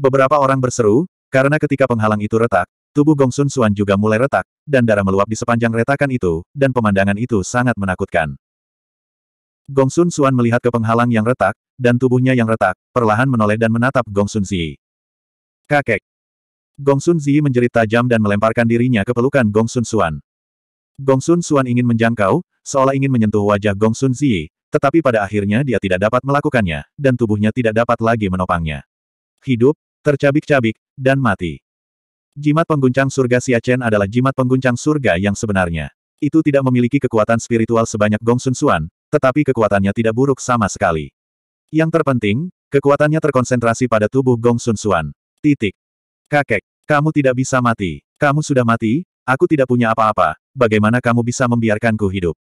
Beberapa orang berseru, karena ketika penghalang itu retak, tubuh Gongsun Suan juga mulai retak, dan darah meluap di sepanjang retakan itu, dan pemandangan itu sangat menakutkan. Gong Sun Suan melihat ke penghalang yang retak, dan tubuhnya yang retak, perlahan menoleh dan menatap Gong Sun Ziyi. Kakek. Gong Sun Ziyi menjerit tajam dan melemparkan dirinya ke pelukan Gong Sun Suan. Gong Sun Suan ingin menjangkau, seolah ingin menyentuh wajah Gong Sun Ziyi, tetapi pada akhirnya dia tidak dapat melakukannya, dan tubuhnya tidak dapat lagi menopangnya. Hidup, tercabik-cabik, dan mati. Jimat pengguncang surga Siachen adalah jimat pengguncang surga yang sebenarnya. Itu tidak memiliki kekuatan spiritual sebanyak Gongsun Suan, tetapi kekuatannya tidak buruk sama sekali. Yang terpenting, kekuatannya terkonsentrasi pada tubuh Gong Sun Xuan. Titik. Kakek, kamu tidak bisa mati. Kamu sudah mati, aku tidak punya apa-apa. Bagaimana kamu bisa membiarkanku hidup?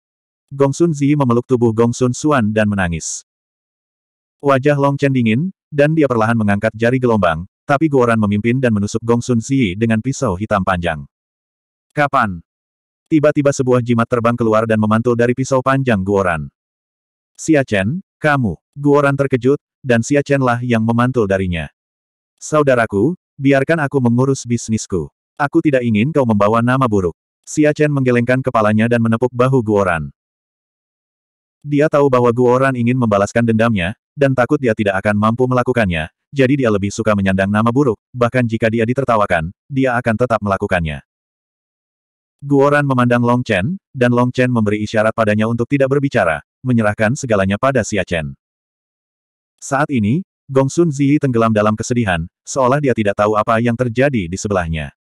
Gong Sun Zi memeluk tubuh Gong Sun Xuan dan menangis. Wajah Long Chen dingin, dan dia perlahan mengangkat jari gelombang, tapi Guoran memimpin dan menusuk Gong Sun Zi dengan pisau hitam panjang. Kapan? Tiba-tiba sebuah jimat terbang keluar dan memantul dari pisau panjang Guoran. Xia Chen, kamu. Guoran terkejut, dan Xia Chen lah yang memantul darinya. Saudaraku, biarkan aku mengurus bisnisku. Aku tidak ingin kau membawa nama buruk. Xia Chen menggelengkan kepalanya dan menepuk bahu Guoran. Dia tahu bahwa Guoran ingin membalaskan dendamnya, dan takut dia tidak akan mampu melakukannya, jadi dia lebih suka menyandang nama buruk, bahkan jika dia ditertawakan, dia akan tetap melakukannya. Guoran memandang Long Chen, dan Long Chen memberi isyarat padanya untuk tidak berbicara, menyerahkan segalanya pada Xia Chen. Saat ini, Gong Sun Ziyi tenggelam dalam kesedihan, seolah dia tidak tahu apa yang terjadi di sebelahnya.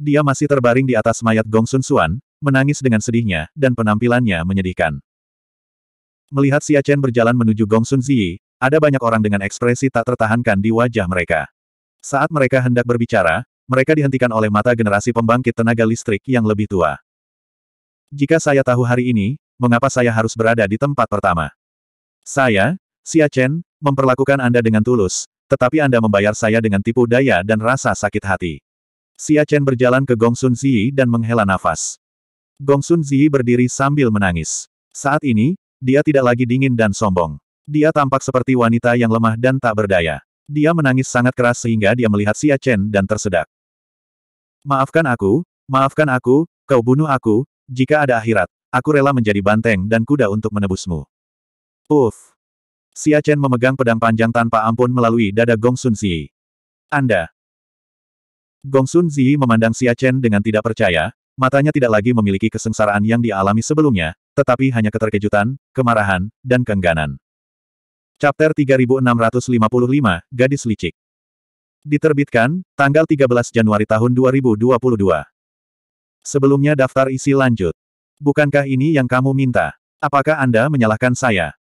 Dia masih terbaring di atas mayat Gong Sun Xuan, menangis dengan sedihnya, dan penampilannya menyedihkan. Melihat Xia Chen berjalan menuju Gong Sun Ziyi, ada banyak orang dengan ekspresi tak tertahankan di wajah mereka. Saat mereka hendak berbicara, mereka dihentikan oleh mata generasi pembangkit tenaga listrik yang lebih tua. Jika saya tahu hari ini, mengapa saya harus berada di tempat pertama? Saya, Xia Chen, memperlakukan Anda dengan tulus, tetapi Anda membayar saya dengan tipu daya dan rasa sakit hati. Xia Chen berjalan ke Gongsun Sun Ziyi dan menghela nafas. Gongsun Sun Ziyi berdiri sambil menangis. Saat ini, dia tidak lagi dingin dan sombong. Dia tampak seperti wanita yang lemah dan tak berdaya. Dia menangis sangat keras sehingga dia melihat Xia Chen dan tersedak. Maafkan aku, maafkan aku, kau bunuh aku, jika ada akhirat, aku rela menjadi banteng dan kuda untuk menebusmu. Uff. Xia Chen memegang pedang panjang tanpa ampun melalui dada Gong Sun Ziyi. Anda. Gong Sun Ziyi memandang Xia Chen dengan tidak percaya, matanya tidak lagi memiliki kesengsaraan yang dialami sebelumnya, tetapi hanya keterkejutan, kemarahan, dan kengganan. Chapter 3655, Gadis Licik. Diterbitkan, tanggal 13 Januari tahun 2022. Sebelumnya daftar isi lanjut. Bukankah ini yang kamu minta? Apakah Anda menyalahkan saya?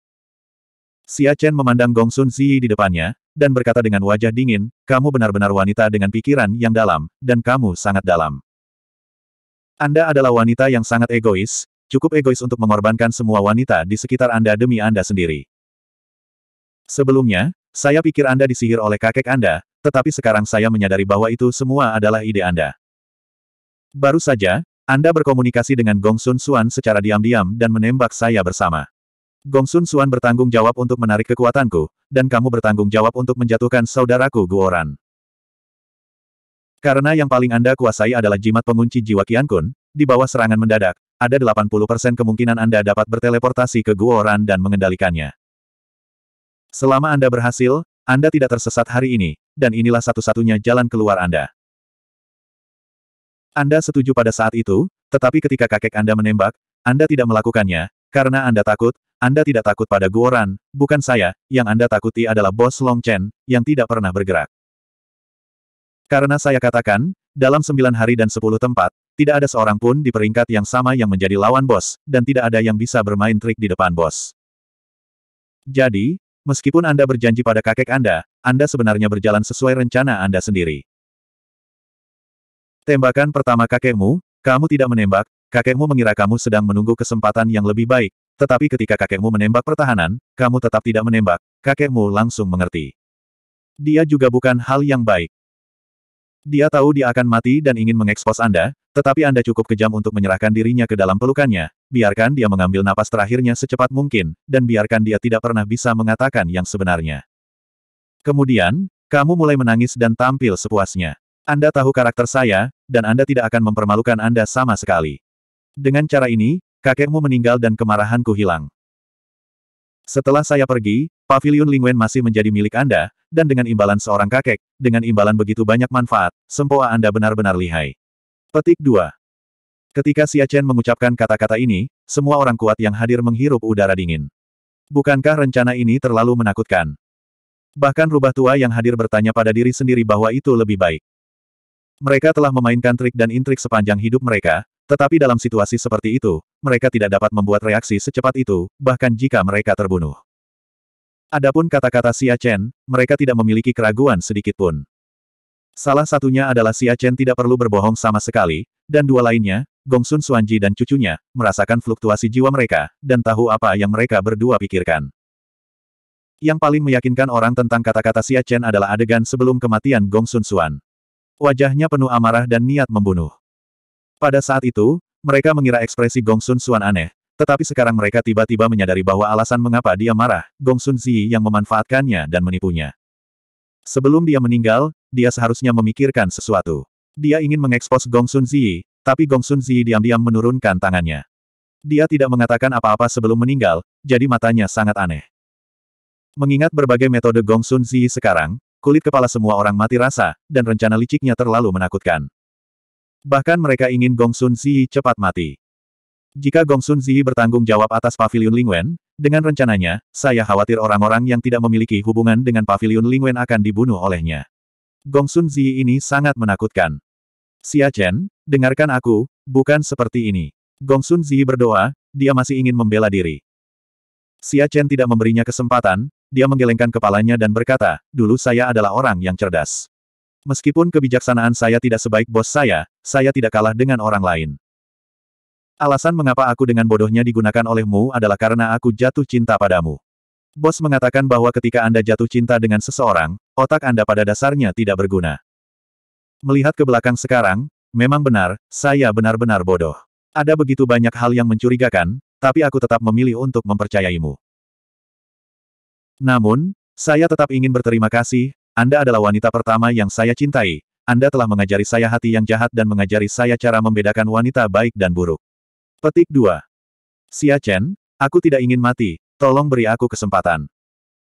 Xia Chen memandang Gong Sun Ziyi di depannya, dan berkata dengan wajah dingin, kamu benar-benar wanita dengan pikiran yang dalam, dan kamu sangat dalam. Anda adalah wanita yang sangat egois, cukup egois untuk mengorbankan semua wanita di sekitar Anda demi Anda sendiri. Sebelumnya, saya pikir Anda disihir oleh kakek Anda, tetapi sekarang saya menyadari bahwa itu semua adalah ide Anda. Baru saja, anda berkomunikasi dengan Gong Sun Suan secara diam-diam dan menembak saya bersama. Gong Sun Suan bertanggung jawab untuk menarik kekuatanku, dan kamu bertanggung jawab untuk menjatuhkan saudaraku Guoran. Karena yang paling Anda kuasai adalah jimat pengunci jiwa Qian Kun, di bawah serangan mendadak, ada 80% kemungkinan Anda dapat berteleportasi ke Guoran dan mengendalikannya. Selama Anda berhasil, Anda tidak tersesat hari ini, dan inilah satu-satunya jalan keluar Anda. Anda setuju pada saat itu, tetapi ketika kakek Anda menembak, Anda tidak melakukannya, karena Anda takut, Anda tidak takut pada Guoran, bukan saya, yang Anda takuti adalah bos Long Chen, yang tidak pernah bergerak. Karena saya katakan, dalam sembilan hari dan sepuluh tempat, tidak ada seorang pun di peringkat yang sama yang menjadi lawan bos, dan tidak ada yang bisa bermain trik di depan bos. Jadi, meskipun Anda berjanji pada kakek Anda, Anda sebenarnya berjalan sesuai rencana Anda sendiri. Tembakan pertama kakekmu, kamu tidak menembak, kakekmu mengira kamu sedang menunggu kesempatan yang lebih baik, tetapi ketika kakekmu menembak pertahanan, kamu tetap tidak menembak, kakekmu langsung mengerti. Dia juga bukan hal yang baik. Dia tahu dia akan mati dan ingin mengekspos Anda, tetapi Anda cukup kejam untuk menyerahkan dirinya ke dalam pelukannya, biarkan dia mengambil napas terakhirnya secepat mungkin, dan biarkan dia tidak pernah bisa mengatakan yang sebenarnya. Kemudian, kamu mulai menangis dan tampil sepuasnya. Anda tahu karakter saya, dan Anda tidak akan mempermalukan Anda sama sekali. Dengan cara ini, kakekmu meninggal dan kemarahanku hilang. Setelah saya pergi, pavilion Lingwen masih menjadi milik Anda, dan dengan imbalan seorang kakek, dengan imbalan begitu banyak manfaat, sempoa Anda benar-benar lihai. Petik 2. Ketika Xia Chen mengucapkan kata-kata ini, semua orang kuat yang hadir menghirup udara dingin. Bukankah rencana ini terlalu menakutkan? Bahkan rubah tua yang hadir bertanya pada diri sendiri bahwa itu lebih baik. Mereka telah memainkan trik dan intrik sepanjang hidup mereka, tetapi dalam situasi seperti itu, mereka tidak dapat membuat reaksi secepat itu, bahkan jika mereka terbunuh. Adapun kata-kata Xia Chen, mereka tidak memiliki keraguan sedikitpun. Salah satunya adalah Xia Chen tidak perlu berbohong sama sekali, dan dua lainnya, Gongsun Suanji dan cucunya, merasakan fluktuasi jiwa mereka, dan tahu apa yang mereka berdua pikirkan. Yang paling meyakinkan orang tentang kata-kata Xia Chen adalah adegan sebelum kematian Gongsun Suan. Wajahnya penuh amarah dan niat membunuh. Pada saat itu, mereka mengira ekspresi Gongsun Suan aneh, tetapi sekarang mereka tiba-tiba menyadari bahwa alasan mengapa dia marah, Gongsun Zi yang memanfaatkannya dan menipunya. Sebelum dia meninggal, dia seharusnya memikirkan sesuatu. Dia ingin mengekspos Gongsun Zi, tapi Gongsun Zi diam-diam menurunkan tangannya. Dia tidak mengatakan apa-apa sebelum meninggal, jadi matanya sangat aneh. Mengingat berbagai metode Gongsun Zi sekarang, kulit kepala semua orang mati rasa, dan rencana liciknya terlalu menakutkan. Bahkan mereka ingin Gong Sun Ziyi cepat mati. Jika Gong Sun Ziyi bertanggung jawab atas Paviliun Lingwen, dengan rencananya, saya khawatir orang-orang yang tidak memiliki hubungan dengan Paviliun Lingwen akan dibunuh olehnya. Gong Sun Ziyi ini sangat menakutkan. Xia Chen, dengarkan aku, bukan seperti ini. Gong Sun Ziyi berdoa, dia masih ingin membela diri. Xia Chen tidak memberinya kesempatan, dia menggelengkan kepalanya dan berkata, dulu saya adalah orang yang cerdas. Meskipun kebijaksanaan saya tidak sebaik bos saya, saya tidak kalah dengan orang lain. Alasan mengapa aku dengan bodohnya digunakan olehmu adalah karena aku jatuh cinta padamu. Bos mengatakan bahwa ketika Anda jatuh cinta dengan seseorang, otak Anda pada dasarnya tidak berguna. Melihat ke belakang sekarang, memang benar, saya benar-benar bodoh. Ada begitu banyak hal yang mencurigakan, tapi aku tetap memilih untuk mempercayaimu. Namun, saya tetap ingin berterima kasih, Anda adalah wanita pertama yang saya cintai. Anda telah mengajari saya hati yang jahat dan mengajari saya cara membedakan wanita baik dan buruk. Petik 2. Xia Chen, aku tidak ingin mati, tolong beri aku kesempatan.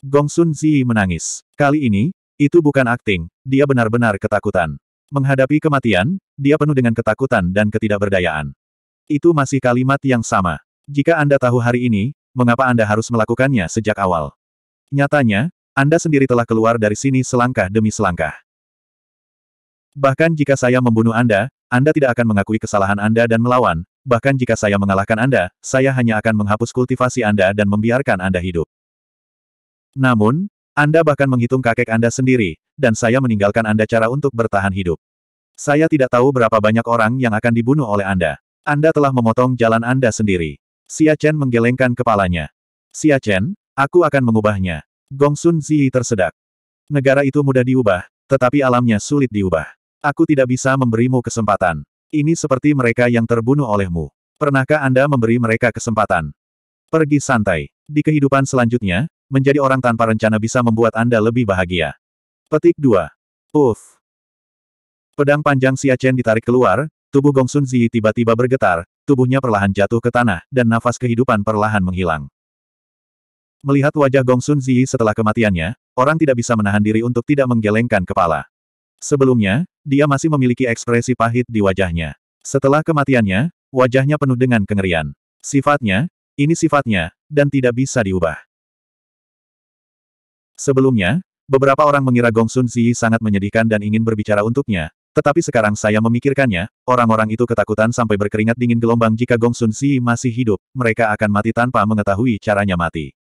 Gong Sun Ziyi menangis. Kali ini, itu bukan akting, dia benar-benar ketakutan. Menghadapi kematian, dia penuh dengan ketakutan dan ketidakberdayaan. Itu masih kalimat yang sama. Jika Anda tahu hari ini, mengapa Anda harus melakukannya sejak awal? Nyatanya, Anda sendiri telah keluar dari sini selangkah demi selangkah. Bahkan jika saya membunuh Anda, Anda tidak akan mengakui kesalahan Anda dan melawan, bahkan jika saya mengalahkan Anda, saya hanya akan menghapus kultivasi Anda dan membiarkan Anda hidup. Namun, Anda bahkan menghitung kakek Anda sendiri, dan saya meninggalkan Anda cara untuk bertahan hidup. Saya tidak tahu berapa banyak orang yang akan dibunuh oleh Anda. Anda telah memotong jalan Anda sendiri. Xia Chen menggelengkan kepalanya. Xia Chen, Aku akan mengubahnya. Gong Sun Ziyi tersedak. Negara itu mudah diubah, tetapi alamnya sulit diubah. Aku tidak bisa memberimu kesempatan. Ini seperti mereka yang terbunuh olehmu. Pernahkah Anda memberi mereka kesempatan? Pergi santai. Di kehidupan selanjutnya, menjadi orang tanpa rencana bisa membuat Anda lebih bahagia. Petik 2. Uff. Pedang panjang Siachen ditarik keluar, tubuh Gongsun Ziyi tiba-tiba bergetar, tubuhnya perlahan jatuh ke tanah, dan nafas kehidupan perlahan menghilang. Melihat wajah Gong Sun Ziyi setelah kematiannya, orang tidak bisa menahan diri untuk tidak menggelengkan kepala. Sebelumnya, dia masih memiliki ekspresi pahit di wajahnya. Setelah kematiannya, wajahnya penuh dengan kengerian. Sifatnya, ini sifatnya, dan tidak bisa diubah. Sebelumnya, beberapa orang mengira Gong Sun Ziyi sangat menyedihkan dan ingin berbicara untuknya, tetapi sekarang saya memikirkannya, orang-orang itu ketakutan sampai berkeringat dingin gelombang jika Gong Sun Ziyi masih hidup, mereka akan mati tanpa mengetahui caranya mati.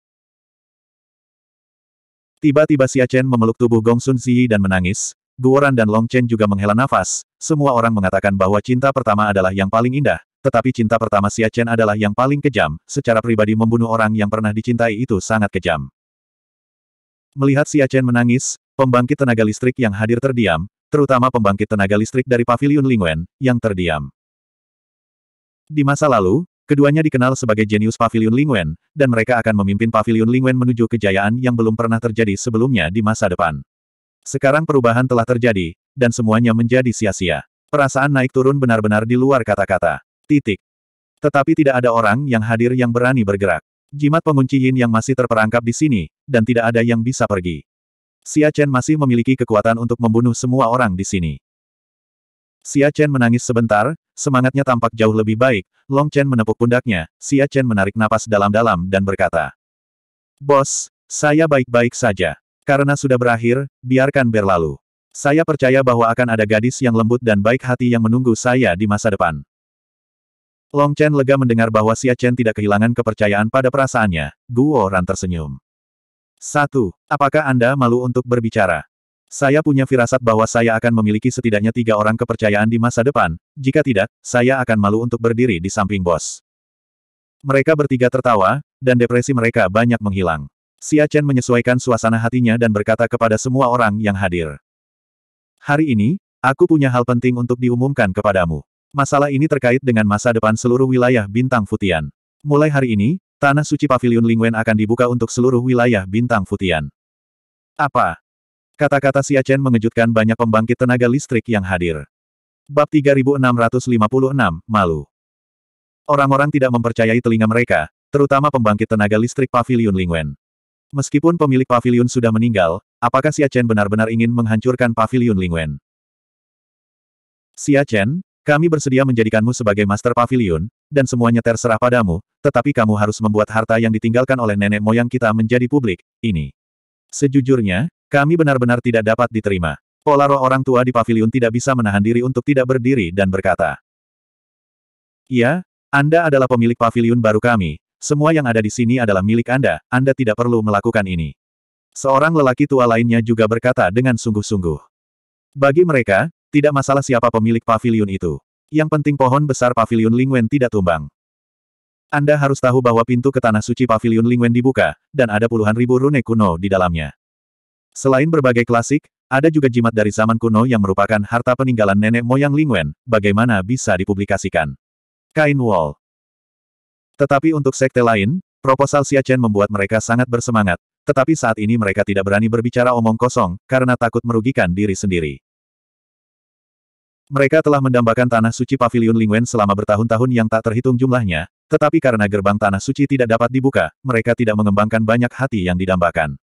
Tiba-tiba Xia Chen memeluk tubuh Gong Sun Ziyi dan menangis, Guoran dan Long Chen juga menghela nafas, semua orang mengatakan bahwa cinta pertama adalah yang paling indah, tetapi cinta pertama Xia Chen adalah yang paling kejam, secara pribadi membunuh orang yang pernah dicintai itu sangat kejam. Melihat Xia Chen menangis, pembangkit tenaga listrik yang hadir terdiam, terutama pembangkit tenaga listrik dari Paviliun Lingwen, yang terdiam. Di masa lalu, Keduanya dikenal sebagai jenius Pavilion Lingwen, dan mereka akan memimpin Pavilion Lingwen menuju kejayaan yang belum pernah terjadi sebelumnya di masa depan. Sekarang perubahan telah terjadi, dan semuanya menjadi sia-sia. Perasaan naik turun benar-benar di luar kata-kata. Titik. Tetapi tidak ada orang yang hadir yang berani bergerak. Jimat pengunci Yin yang masih terperangkap di sini, dan tidak ada yang bisa pergi. Xia Chen masih memiliki kekuatan untuk membunuh semua orang di sini. Xia Chen menangis sebentar, semangatnya tampak jauh lebih baik, Long Chen menepuk pundaknya, Xia Chen menarik napas dalam-dalam dan berkata, Bos, saya baik-baik saja. Karena sudah berakhir, biarkan berlalu. Saya percaya bahwa akan ada gadis yang lembut dan baik hati yang menunggu saya di masa depan. Long Chen lega mendengar bahwa Xia Chen tidak kehilangan kepercayaan pada perasaannya. Guo Ran tersenyum. Satu, apakah Anda malu untuk berbicara? Saya punya firasat bahwa saya akan memiliki setidaknya tiga orang kepercayaan di masa depan, jika tidak, saya akan malu untuk berdiri di samping bos. Mereka bertiga tertawa, dan depresi mereka banyak menghilang. Xia Chen menyesuaikan suasana hatinya dan berkata kepada semua orang yang hadir. Hari ini, aku punya hal penting untuk diumumkan kepadamu. Masalah ini terkait dengan masa depan seluruh wilayah Bintang Futian. Mulai hari ini, Tanah Suci Paviliun Lingwen akan dibuka untuk seluruh wilayah Bintang Futian. Apa? Kata-kata Xia Chen mengejutkan banyak pembangkit tenaga listrik yang hadir. Bab 3656, Malu Orang-orang tidak mempercayai telinga mereka, terutama pembangkit tenaga listrik Pavilion Lingwen. Meskipun pemilik pavilion sudah meninggal, apakah Xia Chen benar-benar ingin menghancurkan pavilion Lingwen? Xia Chen, kami bersedia menjadikanmu sebagai master pavilion, dan semuanya terserah padamu, tetapi kamu harus membuat harta yang ditinggalkan oleh nenek moyang kita menjadi publik, ini. Sejujurnya, kami benar-benar tidak dapat diterima. Polaro orang tua di pavilion tidak bisa menahan diri untuk tidak berdiri dan berkata. "Ya, Anda adalah pemilik pavilion baru kami, semua yang ada di sini adalah milik Anda, Anda tidak perlu melakukan ini. Seorang lelaki tua lainnya juga berkata dengan sungguh-sungguh. Bagi mereka, tidak masalah siapa pemilik pavilion itu. Yang penting pohon besar pavilion Lingwen tidak tumbang. Anda harus tahu bahwa pintu ke Tanah Suci pavilion Lingwen dibuka, dan ada puluhan ribu rune kuno di dalamnya. Selain berbagai klasik, ada juga jimat dari zaman kuno yang merupakan harta peninggalan nenek moyang Lingwen, bagaimana bisa dipublikasikan. Kain Wall Tetapi untuk sekte lain, proposal Chen membuat mereka sangat bersemangat, tetapi saat ini mereka tidak berani berbicara omong kosong, karena takut merugikan diri sendiri. Mereka telah mendambakan Tanah Suci Paviliun Lingwen selama bertahun-tahun yang tak terhitung jumlahnya, tetapi karena gerbang Tanah Suci tidak dapat dibuka, mereka tidak mengembangkan banyak hati yang didambakan.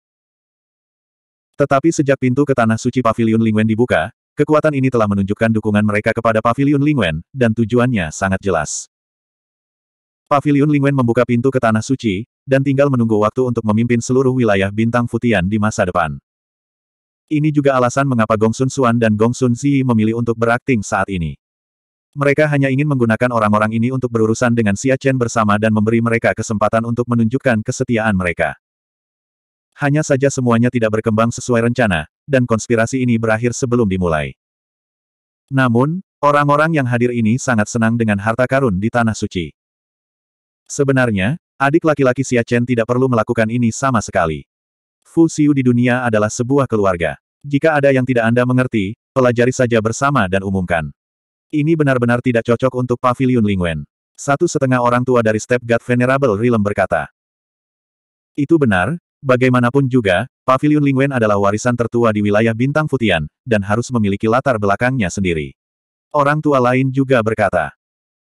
Tetapi sejak pintu ke Tanah Suci Paviliun Lingwen dibuka, kekuatan ini telah menunjukkan dukungan mereka kepada Paviliun Lingwen, dan tujuannya sangat jelas. Paviliun Lingwen membuka pintu ke Tanah Suci, dan tinggal menunggu waktu untuk memimpin seluruh wilayah bintang Futian di masa depan. Ini juga alasan mengapa Gongsun Suan dan Gongsun Ziyi memilih untuk berakting saat ini. Mereka hanya ingin menggunakan orang-orang ini untuk berurusan dengan Xia Chen bersama dan memberi mereka kesempatan untuk menunjukkan kesetiaan mereka. Hanya saja semuanya tidak berkembang sesuai rencana, dan konspirasi ini berakhir sebelum dimulai. Namun, orang-orang yang hadir ini sangat senang dengan harta karun di Tanah Suci. Sebenarnya, adik laki-laki Xia Chen tidak perlu melakukan ini sama sekali. Fu Xiu di dunia adalah sebuah keluarga. Jika ada yang tidak Anda mengerti, pelajari saja bersama dan umumkan. Ini benar-benar tidak cocok untuk Pavilion Lingwen. Satu setengah orang tua dari Step God Venerable Realm berkata. Itu benar, Bagaimanapun juga, Pavilion Lingwen adalah warisan tertua di wilayah Bintang Futian, dan harus memiliki latar belakangnya sendiri. Orang tua lain juga berkata.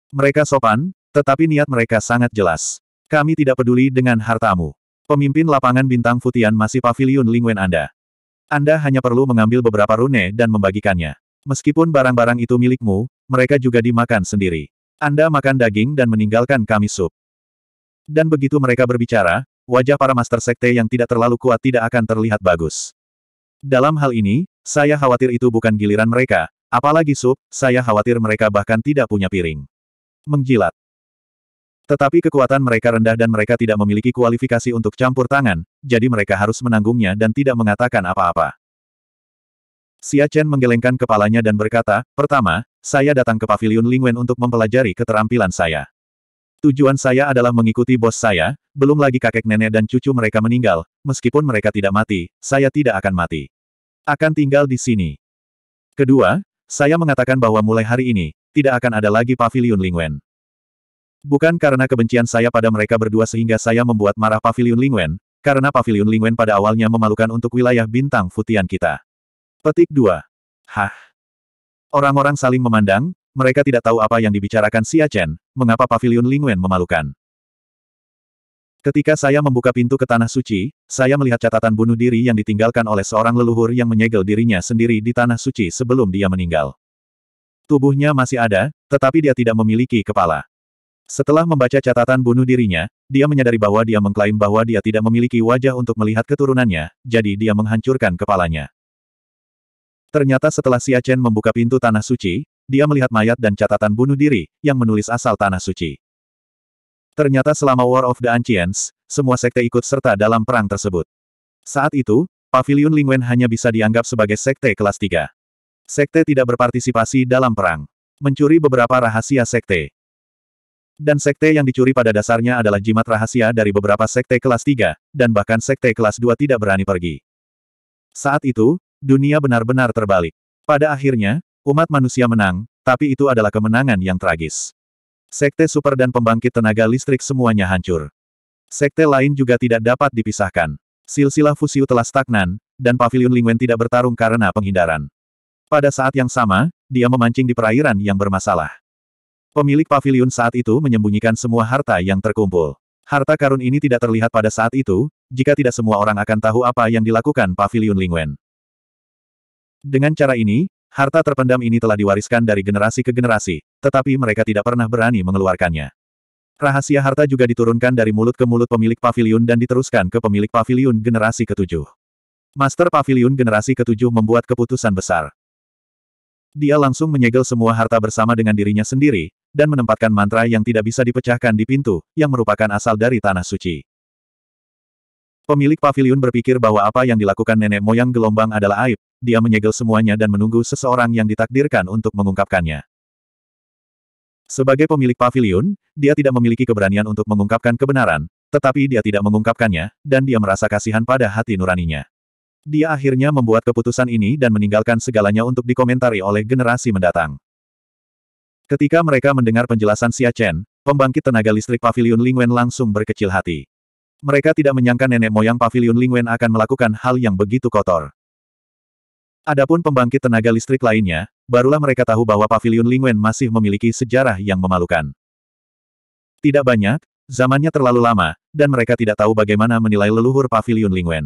Mereka sopan, tetapi niat mereka sangat jelas. Kami tidak peduli dengan hartamu. Pemimpin lapangan Bintang Futian masih Pavilion Lingwen Anda. Anda hanya perlu mengambil beberapa rune dan membagikannya. Meskipun barang-barang itu milikmu, mereka juga dimakan sendiri. Anda makan daging dan meninggalkan kami sup. Dan begitu mereka berbicara, wajah para Master Sekte yang tidak terlalu kuat tidak akan terlihat bagus. Dalam hal ini, saya khawatir itu bukan giliran mereka, apalagi sup, saya khawatir mereka bahkan tidak punya piring. Menjilat. Tetapi kekuatan mereka rendah dan mereka tidak memiliki kualifikasi untuk campur tangan, jadi mereka harus menanggungnya dan tidak mengatakan apa-apa. Xia Chen menggelengkan kepalanya dan berkata, pertama, saya datang ke pavilion Lingwen untuk mempelajari keterampilan saya. Tujuan saya adalah mengikuti bos saya, belum lagi kakek nenek dan cucu mereka meninggal, meskipun mereka tidak mati, saya tidak akan mati. Akan tinggal di sini. Kedua, saya mengatakan bahwa mulai hari ini, tidak akan ada lagi pavilion Lingwen. Bukan karena kebencian saya pada mereka berdua sehingga saya membuat marah pavilion Lingwen, karena pavilion Lingwen pada awalnya memalukan untuk wilayah bintang futian kita. Petik 2. Hah. Orang-orang saling memandang, mereka tidak tahu apa yang dibicarakan Xia Chen, mengapa pavilion Lingwen memalukan. Ketika saya membuka pintu ke Tanah Suci, saya melihat catatan bunuh diri yang ditinggalkan oleh seorang leluhur yang menyegel dirinya sendiri di Tanah Suci sebelum dia meninggal. Tubuhnya masih ada, tetapi dia tidak memiliki kepala. Setelah membaca catatan bunuh dirinya, dia menyadari bahwa dia mengklaim bahwa dia tidak memiliki wajah untuk melihat keturunannya, jadi dia menghancurkan kepalanya. Ternyata setelah Xia Chen membuka pintu Tanah Suci, dia melihat mayat dan catatan bunuh diri, yang menulis asal Tanah Suci. Ternyata selama War of the Ancients, semua sekte ikut serta dalam perang tersebut. Saat itu, Pavilion Lingwen hanya bisa dianggap sebagai sekte kelas 3. Sekte tidak berpartisipasi dalam perang. Mencuri beberapa rahasia sekte. Dan sekte yang dicuri pada dasarnya adalah jimat rahasia dari beberapa sekte kelas 3, dan bahkan sekte kelas 2 tidak berani pergi. Saat itu, dunia benar-benar terbalik. Pada akhirnya, Umat manusia menang, tapi itu adalah kemenangan yang tragis. Sekte super dan pembangkit tenaga listrik semuanya hancur. Sekte lain juga tidak dapat dipisahkan. Silsilah Fusiu telah stagnan, dan Pavilion Lingwen tidak bertarung karena penghindaran. Pada saat yang sama, dia memancing di perairan yang bermasalah. Pemilik Pavilion saat itu menyembunyikan semua harta yang terkumpul. Harta karun ini tidak terlihat pada saat itu, jika tidak semua orang akan tahu apa yang dilakukan Pavilion Lingwen. Dengan cara ini, Harta terpendam ini telah diwariskan dari generasi ke generasi, tetapi mereka tidak pernah berani mengeluarkannya. Rahasia harta juga diturunkan dari mulut ke mulut pemilik pavilion dan diteruskan ke pemilik pavilion generasi ketujuh. Master pavilion generasi ketujuh membuat keputusan besar. Dia langsung menyegel semua harta bersama dengan dirinya sendiri, dan menempatkan mantra yang tidak bisa dipecahkan di pintu, yang merupakan asal dari Tanah Suci. Pemilik pavilion berpikir bahwa apa yang dilakukan nenek moyang gelombang adalah aib, dia menyegel semuanya dan menunggu seseorang yang ditakdirkan untuk mengungkapkannya. Sebagai pemilik pavilion, dia tidak memiliki keberanian untuk mengungkapkan kebenaran, tetapi dia tidak mengungkapkannya, dan dia merasa kasihan pada hati nuraninya. Dia akhirnya membuat keputusan ini dan meninggalkan segalanya untuk dikomentari oleh generasi mendatang. Ketika mereka mendengar penjelasan Xia Chen, pembangkit tenaga listrik Pavilion Lingwen langsung berkecil hati. Mereka tidak menyangka nenek moyang Pavilion Lingwen akan melakukan hal yang begitu kotor. Adapun pembangkit tenaga listrik lainnya, barulah mereka tahu bahwa Paviliun Lingwen masih memiliki sejarah yang memalukan. Tidak banyak, zamannya terlalu lama, dan mereka tidak tahu bagaimana menilai leluhur Paviliun Lingwen.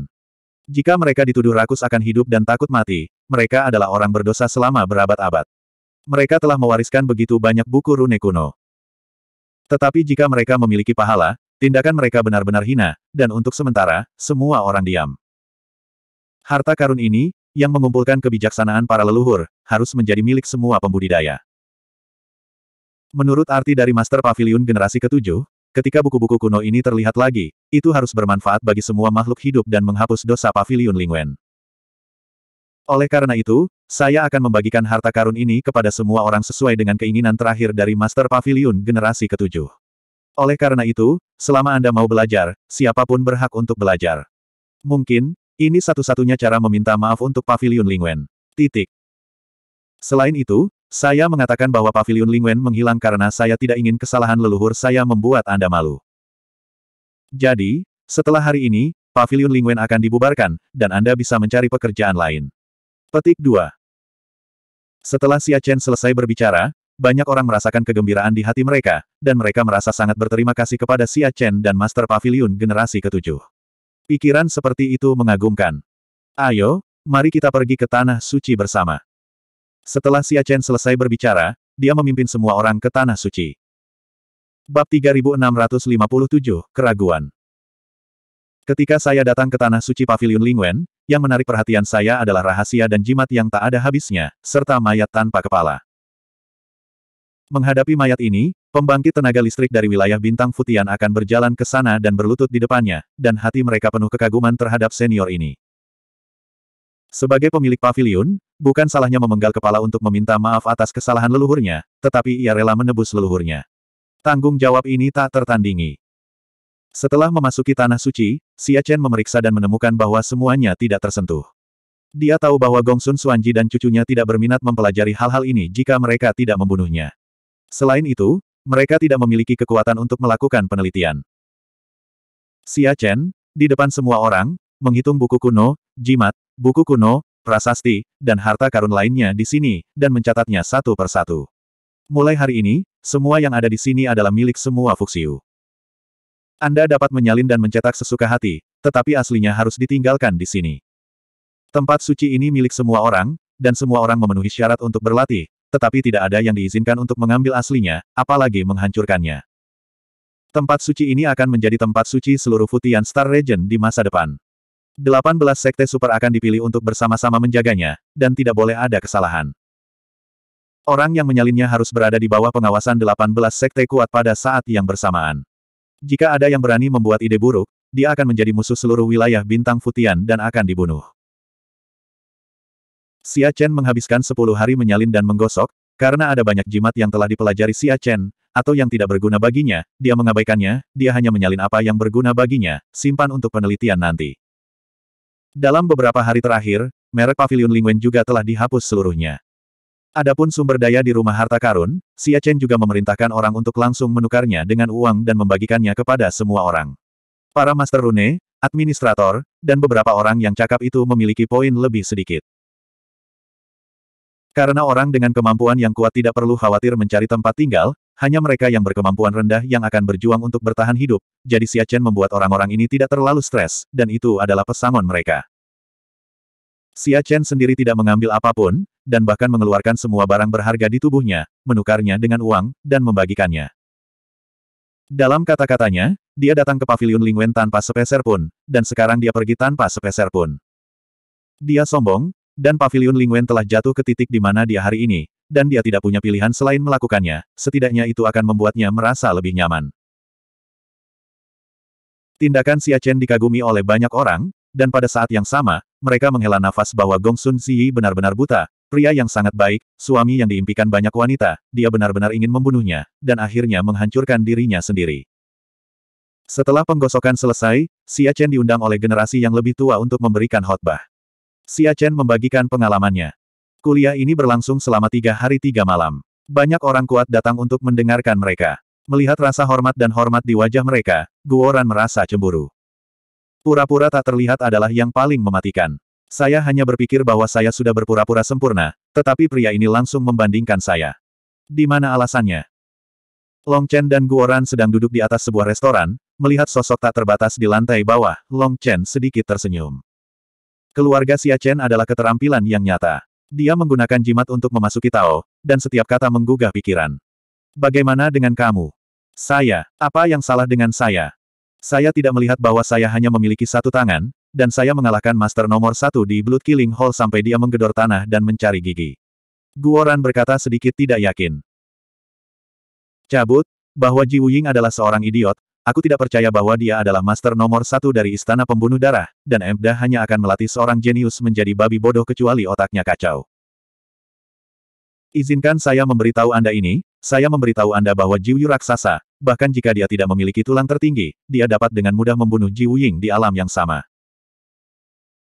Jika mereka dituduh rakus akan hidup dan takut mati, mereka adalah orang berdosa selama berabad-abad. Mereka telah mewariskan begitu banyak buku rune kuno. Tetapi jika mereka memiliki pahala, tindakan mereka benar-benar hina, dan untuk sementara, semua orang diam. Harta karun ini, yang mengumpulkan kebijaksanaan para leluhur, harus menjadi milik semua pembudidaya. Menurut arti dari Master Pavilion generasi ketujuh, ketika buku-buku kuno ini terlihat lagi, itu harus bermanfaat bagi semua makhluk hidup dan menghapus dosa Pavilion Lingwen. Oleh karena itu, saya akan membagikan harta karun ini kepada semua orang sesuai dengan keinginan terakhir dari Master Pavilion generasi ketujuh. Oleh karena itu, selama Anda mau belajar, siapapun berhak untuk belajar. Mungkin, ini satu-satunya cara meminta maaf untuk Paviliun Lingwen. Titik. Selain itu, saya mengatakan bahwa Paviliun Lingwen menghilang karena saya tidak ingin kesalahan leluhur saya membuat Anda malu. Jadi, setelah hari ini, Paviliun Lingwen akan dibubarkan, dan Anda bisa mencari pekerjaan lain. Petik 2. Setelah Xia Chen selesai berbicara, banyak orang merasakan kegembiraan di hati mereka, dan mereka merasa sangat berterima kasih kepada Xia Chen dan Master Paviliun generasi ketujuh. Pikiran seperti itu mengagumkan. Ayo, mari kita pergi ke tanah suci bersama. Setelah Xia Chen selesai berbicara, dia memimpin semua orang ke tanah suci. Bab 3657, Keraguan Ketika saya datang ke tanah suci Pavilion Lingwen, yang menarik perhatian saya adalah rahasia dan jimat yang tak ada habisnya, serta mayat tanpa kepala. Menghadapi mayat ini, Pembangkit tenaga listrik dari wilayah bintang Futian akan berjalan ke sana dan berlutut di depannya, dan hati mereka penuh kekaguman terhadap senior ini. Sebagai pemilik pavilion, bukan salahnya memenggal kepala untuk meminta maaf atas kesalahan leluhurnya, tetapi ia rela menebus leluhurnya. Tanggung jawab ini tak tertandingi. Setelah memasuki Tanah Suci, Xia Chen memeriksa dan menemukan bahwa semuanya tidak tersentuh. Dia tahu bahwa Gongsun Suanji dan cucunya tidak berminat mempelajari hal-hal ini jika mereka tidak membunuhnya. Selain itu, mereka tidak memiliki kekuatan untuk melakukan penelitian. Xia Chen, di depan semua orang, menghitung buku kuno, jimat, buku kuno, prasasti, dan harta karun lainnya di sini, dan mencatatnya satu per satu. Mulai hari ini, semua yang ada di sini adalah milik semua Fuxiu. Anda dapat menyalin dan mencetak sesuka hati, tetapi aslinya harus ditinggalkan di sini. Tempat suci ini milik semua orang, dan semua orang memenuhi syarat untuk berlatih, tetapi tidak ada yang diizinkan untuk mengambil aslinya, apalagi menghancurkannya. Tempat suci ini akan menjadi tempat suci seluruh Futian Star Region di masa depan. 18 sekte super akan dipilih untuk bersama-sama menjaganya, dan tidak boleh ada kesalahan. Orang yang menyalinnya harus berada di bawah pengawasan 18 sekte kuat pada saat yang bersamaan. Jika ada yang berani membuat ide buruk, dia akan menjadi musuh seluruh wilayah bintang Futian dan akan dibunuh. Xia Chen menghabiskan 10 hari menyalin dan menggosok, karena ada banyak jimat yang telah dipelajari Xia Chen, atau yang tidak berguna baginya, dia mengabaikannya, dia hanya menyalin apa yang berguna baginya, simpan untuk penelitian nanti. Dalam beberapa hari terakhir, merek pavilion Lingwen juga telah dihapus seluruhnya. Adapun sumber daya di rumah harta karun, Xia Chen juga memerintahkan orang untuk langsung menukarnya dengan uang dan membagikannya kepada semua orang. Para Master Rune, administrator, dan beberapa orang yang cakap itu memiliki poin lebih sedikit. Karena orang dengan kemampuan yang kuat tidak perlu khawatir mencari tempat tinggal, hanya mereka yang berkemampuan rendah yang akan berjuang untuk bertahan hidup, jadi Siachen membuat orang-orang ini tidak terlalu stres, dan itu adalah pesangon mereka. Siachen sendiri tidak mengambil apapun, dan bahkan mengeluarkan semua barang berharga di tubuhnya, menukarnya dengan uang, dan membagikannya. Dalam kata-katanya, dia datang ke pavilion Lingwen tanpa sepeser pun, dan sekarang dia pergi tanpa sepeser pun. Dia sombong, dan pavilion Lingwen telah jatuh ke titik di mana dia hari ini, dan dia tidak punya pilihan selain melakukannya, setidaknya itu akan membuatnya merasa lebih nyaman. Tindakan Xia Chen dikagumi oleh banyak orang, dan pada saat yang sama, mereka menghela nafas bahwa Gong Sun Ziyi benar-benar buta, pria yang sangat baik, suami yang diimpikan banyak wanita, dia benar-benar ingin membunuhnya, dan akhirnya menghancurkan dirinya sendiri. Setelah penggosokan selesai, Xia Chen diundang oleh generasi yang lebih tua untuk memberikan khotbah. Xia Chen membagikan pengalamannya. Kuliah ini berlangsung selama tiga hari tiga malam. Banyak orang kuat datang untuk mendengarkan mereka. Melihat rasa hormat dan hormat di wajah mereka, Guoran merasa cemburu. Pura-pura tak terlihat adalah yang paling mematikan. Saya hanya berpikir bahwa saya sudah berpura-pura sempurna, tetapi pria ini langsung membandingkan saya. Di mana alasannya? Long Chen dan Guoran sedang duduk di atas sebuah restoran, melihat sosok tak terbatas di lantai bawah, Long Chen sedikit tersenyum. Keluarga Chen adalah keterampilan yang nyata. Dia menggunakan jimat untuk memasuki Tao, dan setiap kata menggugah pikiran. Bagaimana dengan kamu? Saya, apa yang salah dengan saya? Saya tidak melihat bahwa saya hanya memiliki satu tangan, dan saya mengalahkan master nomor satu di Blood Killing Hall sampai dia menggedor tanah dan mencari gigi. Guoran berkata sedikit tidak yakin. Cabut, bahwa Ji Wuying adalah seorang idiot, Aku tidak percaya bahwa dia adalah master nomor satu dari Istana Pembunuh Darah, dan Emda hanya akan melatih seorang jenius menjadi babi bodoh kecuali otaknya kacau. Izinkan saya memberitahu Anda ini, saya memberitahu Anda bahwa Jiuyu raksasa, bahkan jika dia tidak memiliki tulang tertinggi, dia dapat dengan mudah membunuh Jiuying di alam yang sama.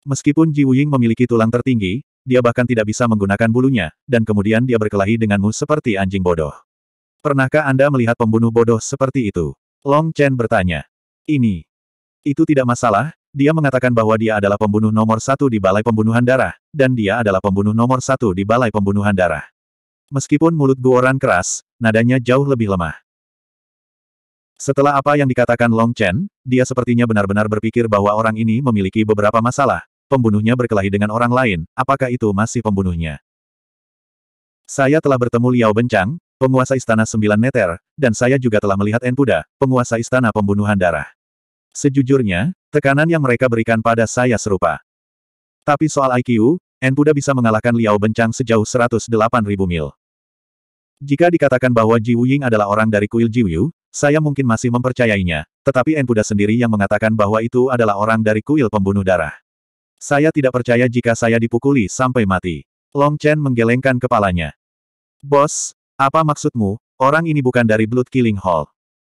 Meskipun Jiuying memiliki tulang tertinggi, dia bahkan tidak bisa menggunakan bulunya, dan kemudian dia berkelahi denganmu seperti anjing bodoh. Pernahkah Anda melihat pembunuh bodoh seperti itu? Long Chen bertanya. Ini. Itu tidak masalah, dia mengatakan bahwa dia adalah pembunuh nomor satu di Balai Pembunuhan Darah, dan dia adalah pembunuh nomor satu di Balai Pembunuhan Darah. Meskipun mulut Guoran keras, nadanya jauh lebih lemah. Setelah apa yang dikatakan Long Chen, dia sepertinya benar-benar berpikir bahwa orang ini memiliki beberapa masalah. Pembunuhnya berkelahi dengan orang lain, apakah itu masih pembunuhnya? Saya telah bertemu Liao Bencang, penguasa Istana Sembilan meter, dan saya juga telah melihat Enpuda, penguasa Istana Pembunuhan Darah. Sejujurnya, tekanan yang mereka berikan pada saya serupa. Tapi soal IQ, Enpuda bisa mengalahkan Liao Bencang sejauh 108.000 mil. Jika dikatakan bahwa Ji Wuying adalah orang dari kuil Ji Wuyu, saya mungkin masih mempercayainya, tetapi Enpuda sendiri yang mengatakan bahwa itu adalah orang dari kuil pembunuh darah. Saya tidak percaya jika saya dipukuli sampai mati. Long Chen menggelengkan kepalanya. Bos, apa maksudmu, orang ini bukan dari Blood Killing Hall?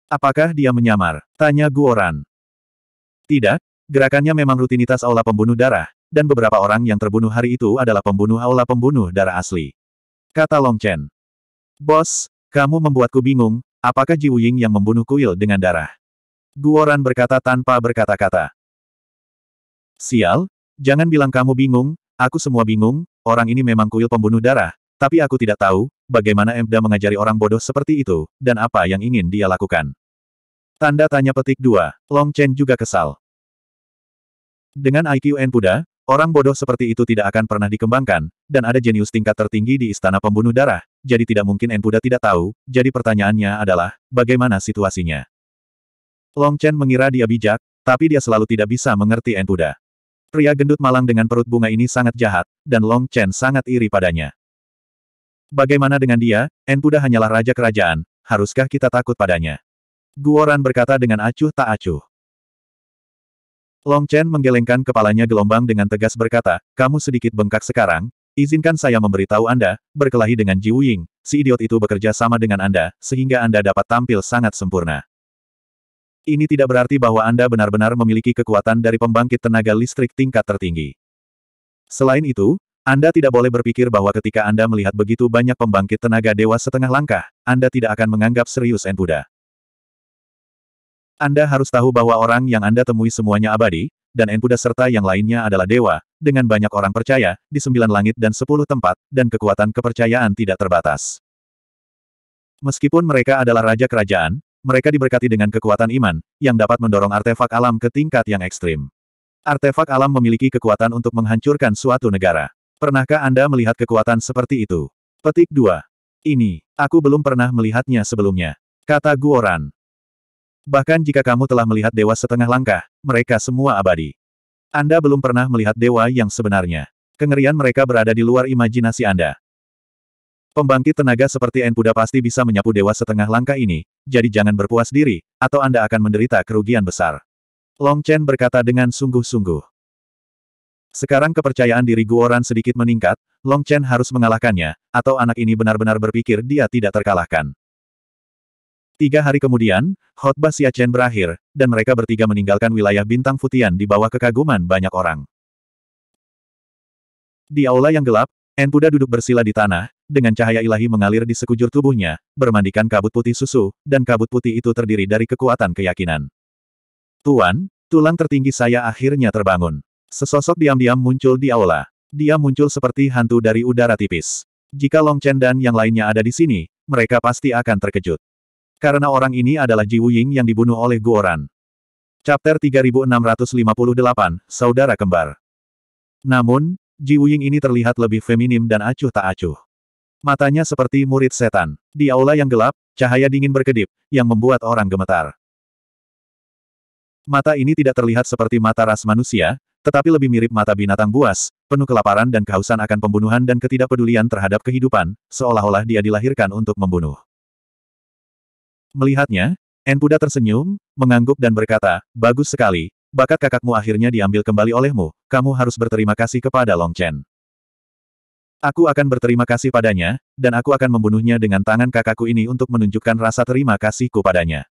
Apakah dia menyamar? Tanya Guoran. Tidak, gerakannya memang rutinitas aula pembunuh darah, dan beberapa orang yang terbunuh hari itu adalah pembunuh aula pembunuh darah asli. Kata Long Chen. Bos, kamu membuatku bingung, apakah Ji Wuying yang membunuh kuil dengan darah? Guoran berkata tanpa berkata-kata. Sial, jangan bilang kamu bingung, aku semua bingung, orang ini memang kuil pembunuh darah, tapi aku tidak tahu, bagaimana Emda mengajari orang bodoh seperti itu, dan apa yang ingin dia lakukan. Tanda tanya petik 2, Long Chen juga kesal. Dengan IQ N orang bodoh seperti itu tidak akan pernah dikembangkan, dan ada jenius tingkat tertinggi di Istana Pembunuh Darah, jadi tidak mungkin N tidak tahu, jadi pertanyaannya adalah, bagaimana situasinya? Long Chen mengira dia bijak, tapi dia selalu tidak bisa mengerti N Pria gendut malang dengan perut bunga ini sangat jahat, dan Long Chen sangat iri padanya. Bagaimana dengan dia, Enpuda hanyalah raja kerajaan, haruskah kita takut padanya? Guoran berkata dengan acuh tak acuh. Long Chen menggelengkan kepalanya gelombang dengan tegas berkata, kamu sedikit bengkak sekarang, izinkan saya memberitahu Anda, berkelahi dengan Ji Wuying, si idiot itu bekerja sama dengan Anda, sehingga Anda dapat tampil sangat sempurna. Ini tidak berarti bahwa Anda benar-benar memiliki kekuatan dari pembangkit tenaga listrik tingkat tertinggi. Selain itu, anda tidak boleh berpikir bahwa ketika Anda melihat begitu banyak pembangkit tenaga dewa setengah langkah, Anda tidak akan menganggap serius En Anda harus tahu bahwa orang yang Anda temui semuanya abadi, dan En serta yang lainnya adalah dewa, dengan banyak orang percaya, di sembilan langit dan sepuluh tempat, dan kekuatan kepercayaan tidak terbatas. Meskipun mereka adalah raja kerajaan, mereka diberkati dengan kekuatan iman, yang dapat mendorong artefak alam ke tingkat yang ekstrim. Artefak alam memiliki kekuatan untuk menghancurkan suatu negara. Pernahkah Anda melihat kekuatan seperti itu? Petik 2. Ini, aku belum pernah melihatnya sebelumnya. Kata Guoran. Bahkan jika kamu telah melihat dewa setengah langkah, mereka semua abadi. Anda belum pernah melihat dewa yang sebenarnya. Kengerian mereka berada di luar imajinasi Anda. Pembangkit tenaga seperti Enpuda pasti bisa menyapu dewa setengah langkah ini, jadi jangan berpuas diri, atau Anda akan menderita kerugian besar. Long Chen berkata dengan sungguh-sungguh. Sekarang kepercayaan diri Guoran sedikit meningkat, Long Chen harus mengalahkannya, atau anak ini benar-benar berpikir dia tidak terkalahkan. Tiga hari kemudian, khotbah Chen berakhir, dan mereka bertiga meninggalkan wilayah bintang Futian di bawah kekaguman banyak orang. Di aula yang gelap, En Buddha duduk bersila di tanah, dengan cahaya ilahi mengalir di sekujur tubuhnya, bermandikan kabut putih susu, dan kabut putih itu terdiri dari kekuatan keyakinan. Tuan, tulang tertinggi saya akhirnya terbangun. Sesosok diam-diam muncul di aula. Dia muncul seperti hantu dari udara tipis. Jika Long Chen dan yang lainnya ada di sini, mereka pasti akan terkejut. Karena orang ini adalah Ji Wuying yang dibunuh oleh Guoran. Chapter 3658, Saudara Kembar. Namun, Ji Wuying ini terlihat lebih feminim dan acuh tak acuh. Matanya seperti murid setan. Di aula yang gelap, cahaya dingin berkedip, yang membuat orang gemetar. Mata ini tidak terlihat seperti mata ras manusia, tetapi lebih mirip mata binatang buas, penuh kelaparan dan kehausan akan pembunuhan dan ketidakpedulian terhadap kehidupan, seolah-olah dia dilahirkan untuk membunuh. Melihatnya, Enpuda tersenyum, mengangguk dan berkata, Bagus sekali, bakat kakakmu akhirnya diambil kembali olehmu, kamu harus berterima kasih kepada Long Chen. Aku akan berterima kasih padanya, dan aku akan membunuhnya dengan tangan kakakku ini untuk menunjukkan rasa terima kasihku padanya.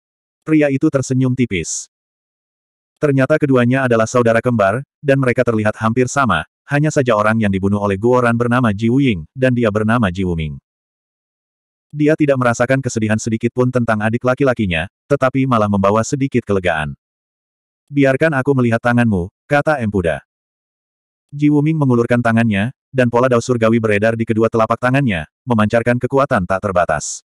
Pria itu tersenyum tipis. Ternyata keduanya adalah saudara kembar, dan mereka terlihat hampir sama, hanya saja orang yang dibunuh oleh Guoran bernama Ji Wuying, dan dia bernama Ji Wuming. Dia tidak merasakan kesedihan sedikit pun tentang adik laki-lakinya, tetapi malah membawa sedikit kelegaan. Biarkan aku melihat tanganmu, kata Empuda. Ji Wuming mengulurkan tangannya, dan pola dao surgawi beredar di kedua telapak tangannya, memancarkan kekuatan tak terbatas.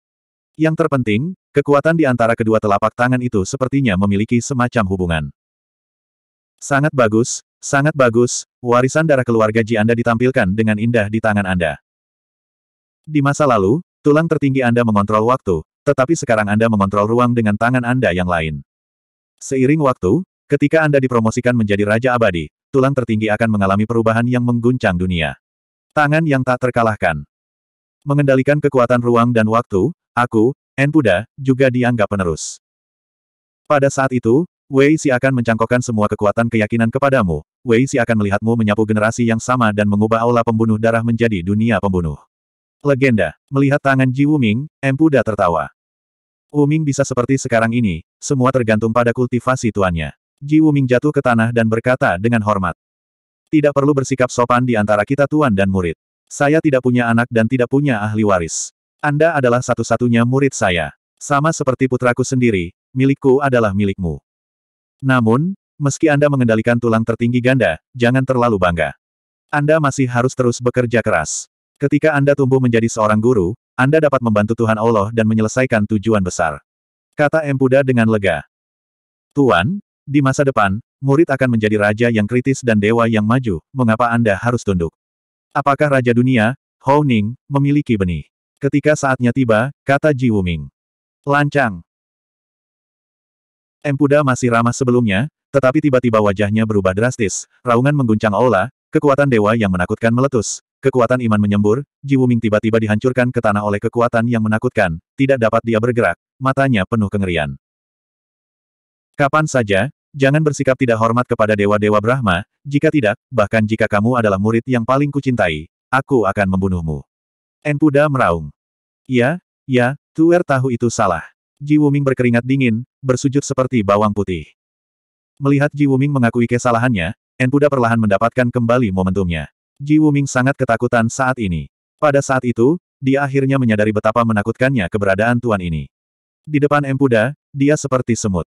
Yang terpenting, kekuatan di antara kedua telapak tangan itu sepertinya memiliki semacam hubungan. Sangat bagus, sangat bagus, warisan darah keluarga Ji Anda ditampilkan dengan indah di tangan Anda. Di masa lalu, tulang tertinggi Anda mengontrol waktu, tetapi sekarang Anda mengontrol ruang dengan tangan Anda yang lain. Seiring waktu, ketika Anda dipromosikan menjadi Raja Abadi, tulang tertinggi akan mengalami perubahan yang mengguncang dunia. Tangan yang tak terkalahkan. Mengendalikan kekuatan ruang dan waktu, aku, Enpuda, juga dianggap penerus. Pada saat itu, Wei Si akan mencangkokkan semua kekuatan keyakinan kepadamu, Wei Si akan melihatmu menyapu generasi yang sama dan mengubah aula pembunuh darah menjadi dunia pembunuh. Legenda, melihat tangan Ji Wuming, Empuda tertawa. Wuming bisa seperti sekarang ini, semua tergantung pada kultivasi tuannya. Ji Wuming jatuh ke tanah dan berkata dengan hormat. Tidak perlu bersikap sopan di antara kita tuan dan murid. Saya tidak punya anak dan tidak punya ahli waris. Anda adalah satu-satunya murid saya. Sama seperti putraku sendiri, milikku adalah milikmu. Namun, meski Anda mengendalikan tulang tertinggi ganda, jangan terlalu bangga. Anda masih harus terus bekerja keras. Ketika Anda tumbuh menjadi seorang guru, Anda dapat membantu Tuhan Allah dan menyelesaikan tujuan besar. Kata Empuda dengan lega. Tuan, di masa depan, murid akan menjadi raja yang kritis dan dewa yang maju, mengapa Anda harus tunduk? Apakah Raja Dunia, Hou Ning, memiliki benih? Ketika saatnya tiba, kata Ji Wuming. Lancang. Empuda masih ramah sebelumnya, tetapi tiba-tiba wajahnya berubah drastis, raungan mengguncang aula, kekuatan dewa yang menakutkan meletus, kekuatan iman menyembur, Ji Wuming tiba-tiba dihancurkan ke tanah oleh kekuatan yang menakutkan, tidak dapat dia bergerak, matanya penuh kengerian. Kapan saja, jangan bersikap tidak hormat kepada dewa-dewa Brahma, jika tidak, bahkan jika kamu adalah murid yang paling kucintai, aku akan membunuhmu. Empuda meraung. Ya, ya, Tuer tahu itu salah. Ji Wuming berkeringat dingin, bersujud seperti bawang putih. Melihat Ji Wuming mengakui kesalahannya, Puda perlahan mendapatkan kembali momentumnya. Ji Wuming sangat ketakutan saat ini. Pada saat itu, dia akhirnya menyadari betapa menakutkannya keberadaan tuan ini. Di depan Empuda, dia seperti semut.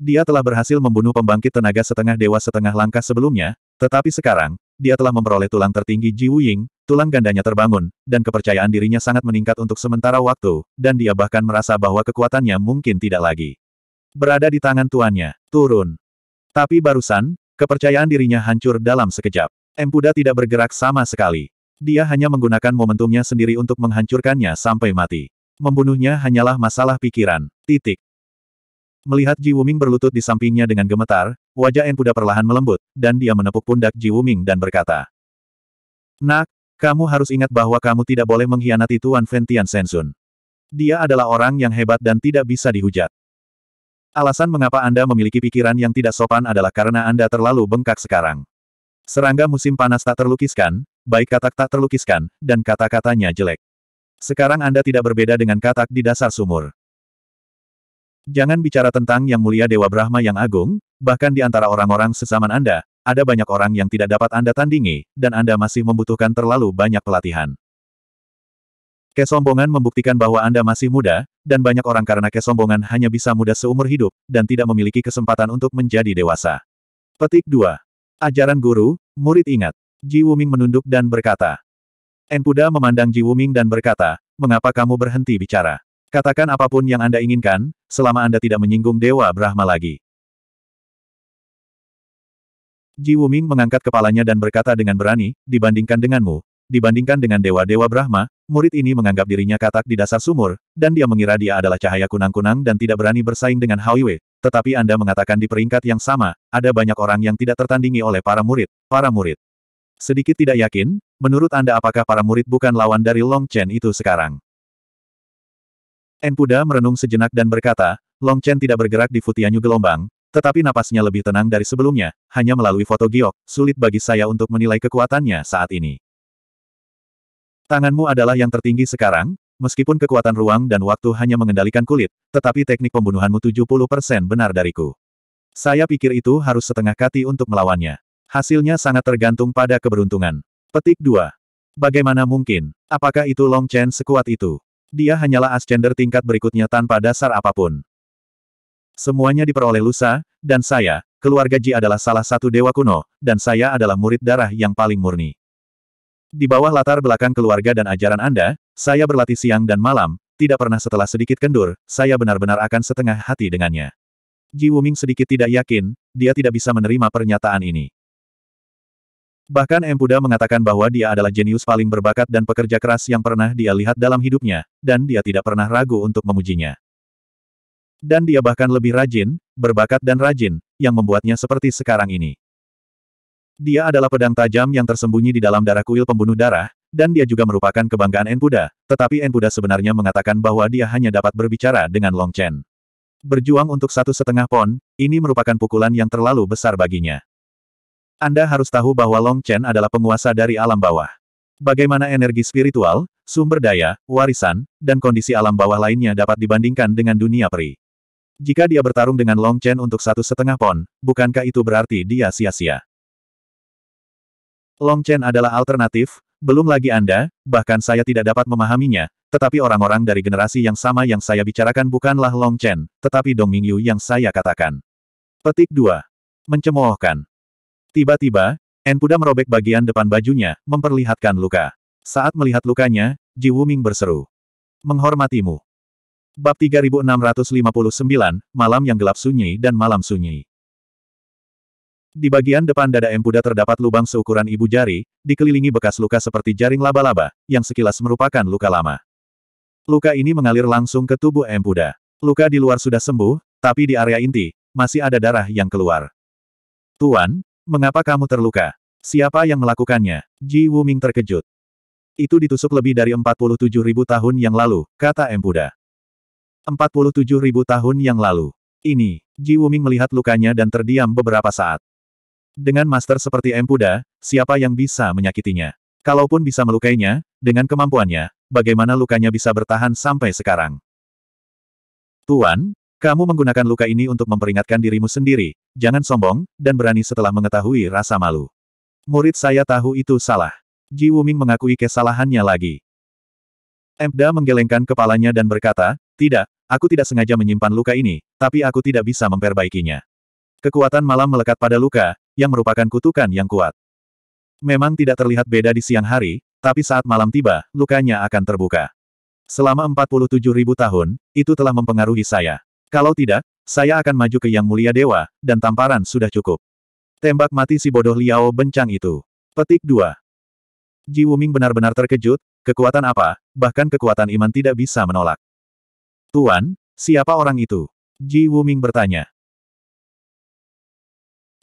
Dia telah berhasil membunuh pembangkit tenaga setengah dewa setengah langkah sebelumnya, tetapi sekarang, dia telah memperoleh tulang tertinggi Ji Wuying, Tulang gandanya terbangun, dan kepercayaan dirinya sangat meningkat untuk sementara waktu, dan dia bahkan merasa bahwa kekuatannya mungkin tidak lagi berada di tangan tuannya. Turun. Tapi barusan, kepercayaan dirinya hancur dalam sekejap. Empuda tidak bergerak sama sekali. Dia hanya menggunakan momentumnya sendiri untuk menghancurkannya sampai mati. Membunuhnya hanyalah masalah pikiran. Titik. Melihat Ji Wuming berlutut di sampingnya dengan gemetar, wajah Empuda perlahan melembut, dan dia menepuk pundak Ji Wuming dan berkata, Nak, kamu harus ingat bahwa kamu tidak boleh mengkhianati Tuan Ventian Sensun. Dia adalah orang yang hebat dan tidak bisa dihujat. Alasan mengapa Anda memiliki pikiran yang tidak sopan adalah karena Anda terlalu bengkak sekarang. Serangga musim panas tak terlukiskan, baik katak tak terlukiskan, dan kata-katanya jelek. Sekarang Anda tidak berbeda dengan katak di dasar sumur. Jangan bicara tentang Yang Mulia Dewa Brahma yang agung, bahkan di antara orang-orang sesaman Anda, ada banyak orang yang tidak dapat Anda tandingi, dan Anda masih membutuhkan terlalu banyak pelatihan. Kesombongan membuktikan bahwa Anda masih muda, dan banyak orang karena kesombongan hanya bisa muda seumur hidup, dan tidak memiliki kesempatan untuk menjadi dewasa. Petik 2. Ajaran guru, murid ingat. Ji Wuming menunduk dan berkata. Enpuda memandang Ji Wuming dan berkata, mengapa kamu berhenti bicara? Katakan apapun yang Anda inginkan, selama Anda tidak menyinggung Dewa Brahma lagi. Ji Wuming mengangkat kepalanya dan berkata dengan berani, dibandingkan denganmu, dibandingkan dengan dewa-dewa Brahma, murid ini menganggap dirinya katak di dasar sumur, dan dia mengira dia adalah cahaya kunang-kunang dan tidak berani bersaing dengan Howie. tetapi Anda mengatakan di peringkat yang sama, ada banyak orang yang tidak tertandingi oleh para murid, para murid. Sedikit tidak yakin, menurut Anda apakah para murid bukan lawan dari Long Chen itu sekarang? Enpuda merenung sejenak dan berkata, Long Chen tidak bergerak di Futianyu gelombang, tetapi napasnya lebih tenang dari sebelumnya, hanya melalui foto giok, sulit bagi saya untuk menilai kekuatannya saat ini. Tanganmu adalah yang tertinggi sekarang, meskipun kekuatan ruang dan waktu hanya mengendalikan kulit, tetapi teknik pembunuhanmu 70% benar dariku. Saya pikir itu harus setengah kati untuk melawannya. Hasilnya sangat tergantung pada keberuntungan. Petik 2. Bagaimana mungkin? Apakah itu Long Chen sekuat itu? Dia hanyalah Ascender tingkat berikutnya tanpa dasar apapun. Semuanya diperoleh lusa, dan saya, keluarga Ji adalah salah satu dewa kuno, dan saya adalah murid darah yang paling murni. Di bawah latar belakang keluarga dan ajaran Anda, saya berlatih siang dan malam, tidak pernah setelah sedikit kendur, saya benar-benar akan setengah hati dengannya. Ji Wuming sedikit tidak yakin, dia tidak bisa menerima pernyataan ini. Bahkan M. Puda mengatakan bahwa dia adalah jenius paling berbakat dan pekerja keras yang pernah dia lihat dalam hidupnya, dan dia tidak pernah ragu untuk memujinya. Dan dia bahkan lebih rajin, berbakat dan rajin, yang membuatnya seperti sekarang ini. Dia adalah pedang tajam yang tersembunyi di dalam darah kuil pembunuh darah, dan dia juga merupakan kebanggaan Enpuda, tetapi Enpuda sebenarnya mengatakan bahwa dia hanya dapat berbicara dengan Long Chen. Berjuang untuk satu setengah pon, ini merupakan pukulan yang terlalu besar baginya. Anda harus tahu bahwa Long Chen adalah penguasa dari alam bawah. Bagaimana energi spiritual, sumber daya, warisan, dan kondisi alam bawah lainnya dapat dibandingkan dengan dunia peri. Jika dia bertarung dengan Long Chen untuk satu setengah pon, bukankah itu berarti dia sia-sia? Long Chen adalah alternatif, belum lagi Anda, bahkan saya tidak dapat memahaminya, tetapi orang-orang dari generasi yang sama yang saya bicarakan bukanlah Long Chen, tetapi Dong Mingyu yang saya katakan. Petik 2. Mencemoohkan. Tiba-tiba, En Puda merobek bagian depan bajunya, memperlihatkan luka. Saat melihat lukanya, Ji Wuming berseru. Menghormatimu. Bab 3659, Malam yang Gelap Sunyi dan Malam Sunyi. Di bagian depan dada Empuda terdapat lubang seukuran ibu jari, dikelilingi bekas luka seperti jaring laba-laba, yang sekilas merupakan luka lama. Luka ini mengalir langsung ke tubuh Empuda. Luka di luar sudah sembuh, tapi di area inti, masih ada darah yang keluar. Tuan, mengapa kamu terluka? Siapa yang melakukannya? Ji Wuming terkejut. Itu ditusuk lebih dari 47 ribu tahun yang lalu, kata Empuda ribu tahun yang lalu. Ini, Ji Wuming melihat lukanya dan terdiam beberapa saat. Dengan master seperti Empuda, siapa yang bisa menyakitinya? Kalaupun bisa melukainya, dengan kemampuannya, bagaimana lukanya bisa bertahan sampai sekarang? Tuan, kamu menggunakan luka ini untuk memperingatkan dirimu sendiri, jangan sombong, dan berani setelah mengetahui rasa malu. Murid saya tahu itu salah. Ji Wuming mengakui kesalahannya lagi. Empda menggelengkan kepalanya dan berkata, tidak, Aku tidak sengaja menyimpan luka ini, tapi aku tidak bisa memperbaikinya. Kekuatan malam melekat pada luka, yang merupakan kutukan yang kuat. Memang tidak terlihat beda di siang hari, tapi saat malam tiba, lukanya akan terbuka. Selama 47 ribu tahun, itu telah mempengaruhi saya. Kalau tidak, saya akan maju ke Yang Mulia Dewa, dan tamparan sudah cukup. Tembak mati si bodoh Liao bencang itu. Petik 2. Ji Wuming benar-benar terkejut, kekuatan apa, bahkan kekuatan iman tidak bisa menolak. Tuan, siapa orang itu? Ji Wuming bertanya.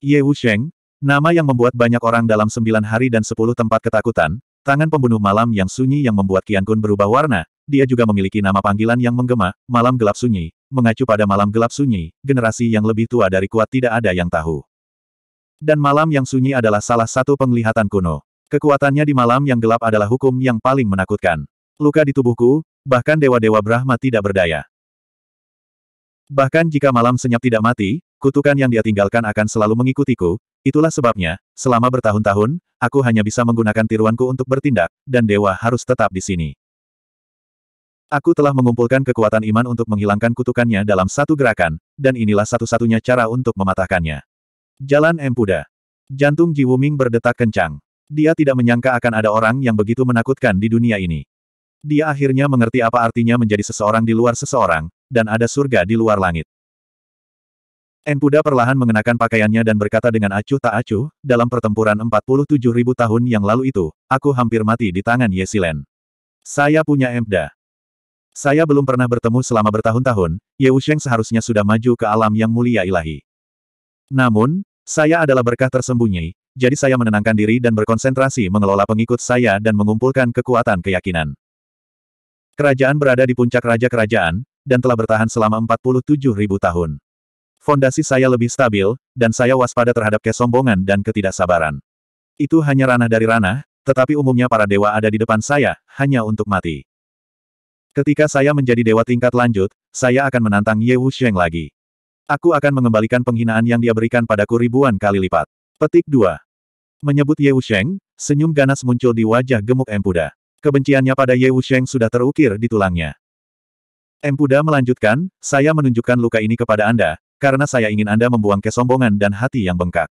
Ye Wusheng, nama yang membuat banyak orang dalam sembilan hari dan sepuluh tempat ketakutan, tangan pembunuh malam yang sunyi yang membuat Qian Kun berubah warna, dia juga memiliki nama panggilan yang menggema, malam gelap sunyi, mengacu pada malam gelap sunyi, generasi yang lebih tua dari kuat tidak ada yang tahu. Dan malam yang sunyi adalah salah satu penglihatan kuno. Kekuatannya di malam yang gelap adalah hukum yang paling menakutkan. Luka di tubuhku, bahkan dewa-dewa Brahma tidak berdaya. Bahkan jika malam senyap tidak mati, kutukan yang dia tinggalkan akan selalu mengikutiku, itulah sebabnya, selama bertahun-tahun, aku hanya bisa menggunakan tiruanku untuk bertindak, dan dewa harus tetap di sini. Aku telah mengumpulkan kekuatan iman untuk menghilangkan kutukannya dalam satu gerakan, dan inilah satu-satunya cara untuk mematahkannya. Jalan Empuda. Jantung Ji Wuming berdetak kencang. Dia tidak menyangka akan ada orang yang begitu menakutkan di dunia ini. Dia akhirnya mengerti apa artinya menjadi seseorang di luar seseorang, dan ada surga di luar langit. Enpuda perlahan mengenakan pakaiannya dan berkata dengan acuh tak acuh, dalam pertempuran 47 ribu tahun yang lalu itu, aku hampir mati di tangan Yesilen. Saya punya Emda. Saya belum pernah bertemu selama bertahun-tahun, Ye Wusheng seharusnya sudah maju ke alam yang mulia ilahi. Namun, saya adalah berkah tersembunyi, jadi saya menenangkan diri dan berkonsentrasi mengelola pengikut saya dan mengumpulkan kekuatan keyakinan. Kerajaan berada di puncak raja kerajaan, dan telah bertahan selama 47 ribu tahun. Fondasi saya lebih stabil, dan saya waspada terhadap kesombongan dan ketidaksabaran. Itu hanya ranah dari ranah, tetapi umumnya para dewa ada di depan saya, hanya untuk mati. Ketika saya menjadi dewa tingkat lanjut, saya akan menantang Ye Sheng lagi. Aku akan mengembalikan penghinaan yang dia berikan padaku ribuan kali lipat. Petik 2. Menyebut Ye Sheng, senyum ganas muncul di wajah gemuk Empuda. Kebenciannya pada Ye Wusheng sudah terukir di tulangnya. Empuda melanjutkan, saya menunjukkan luka ini kepada Anda, karena saya ingin Anda membuang kesombongan dan hati yang bengkak.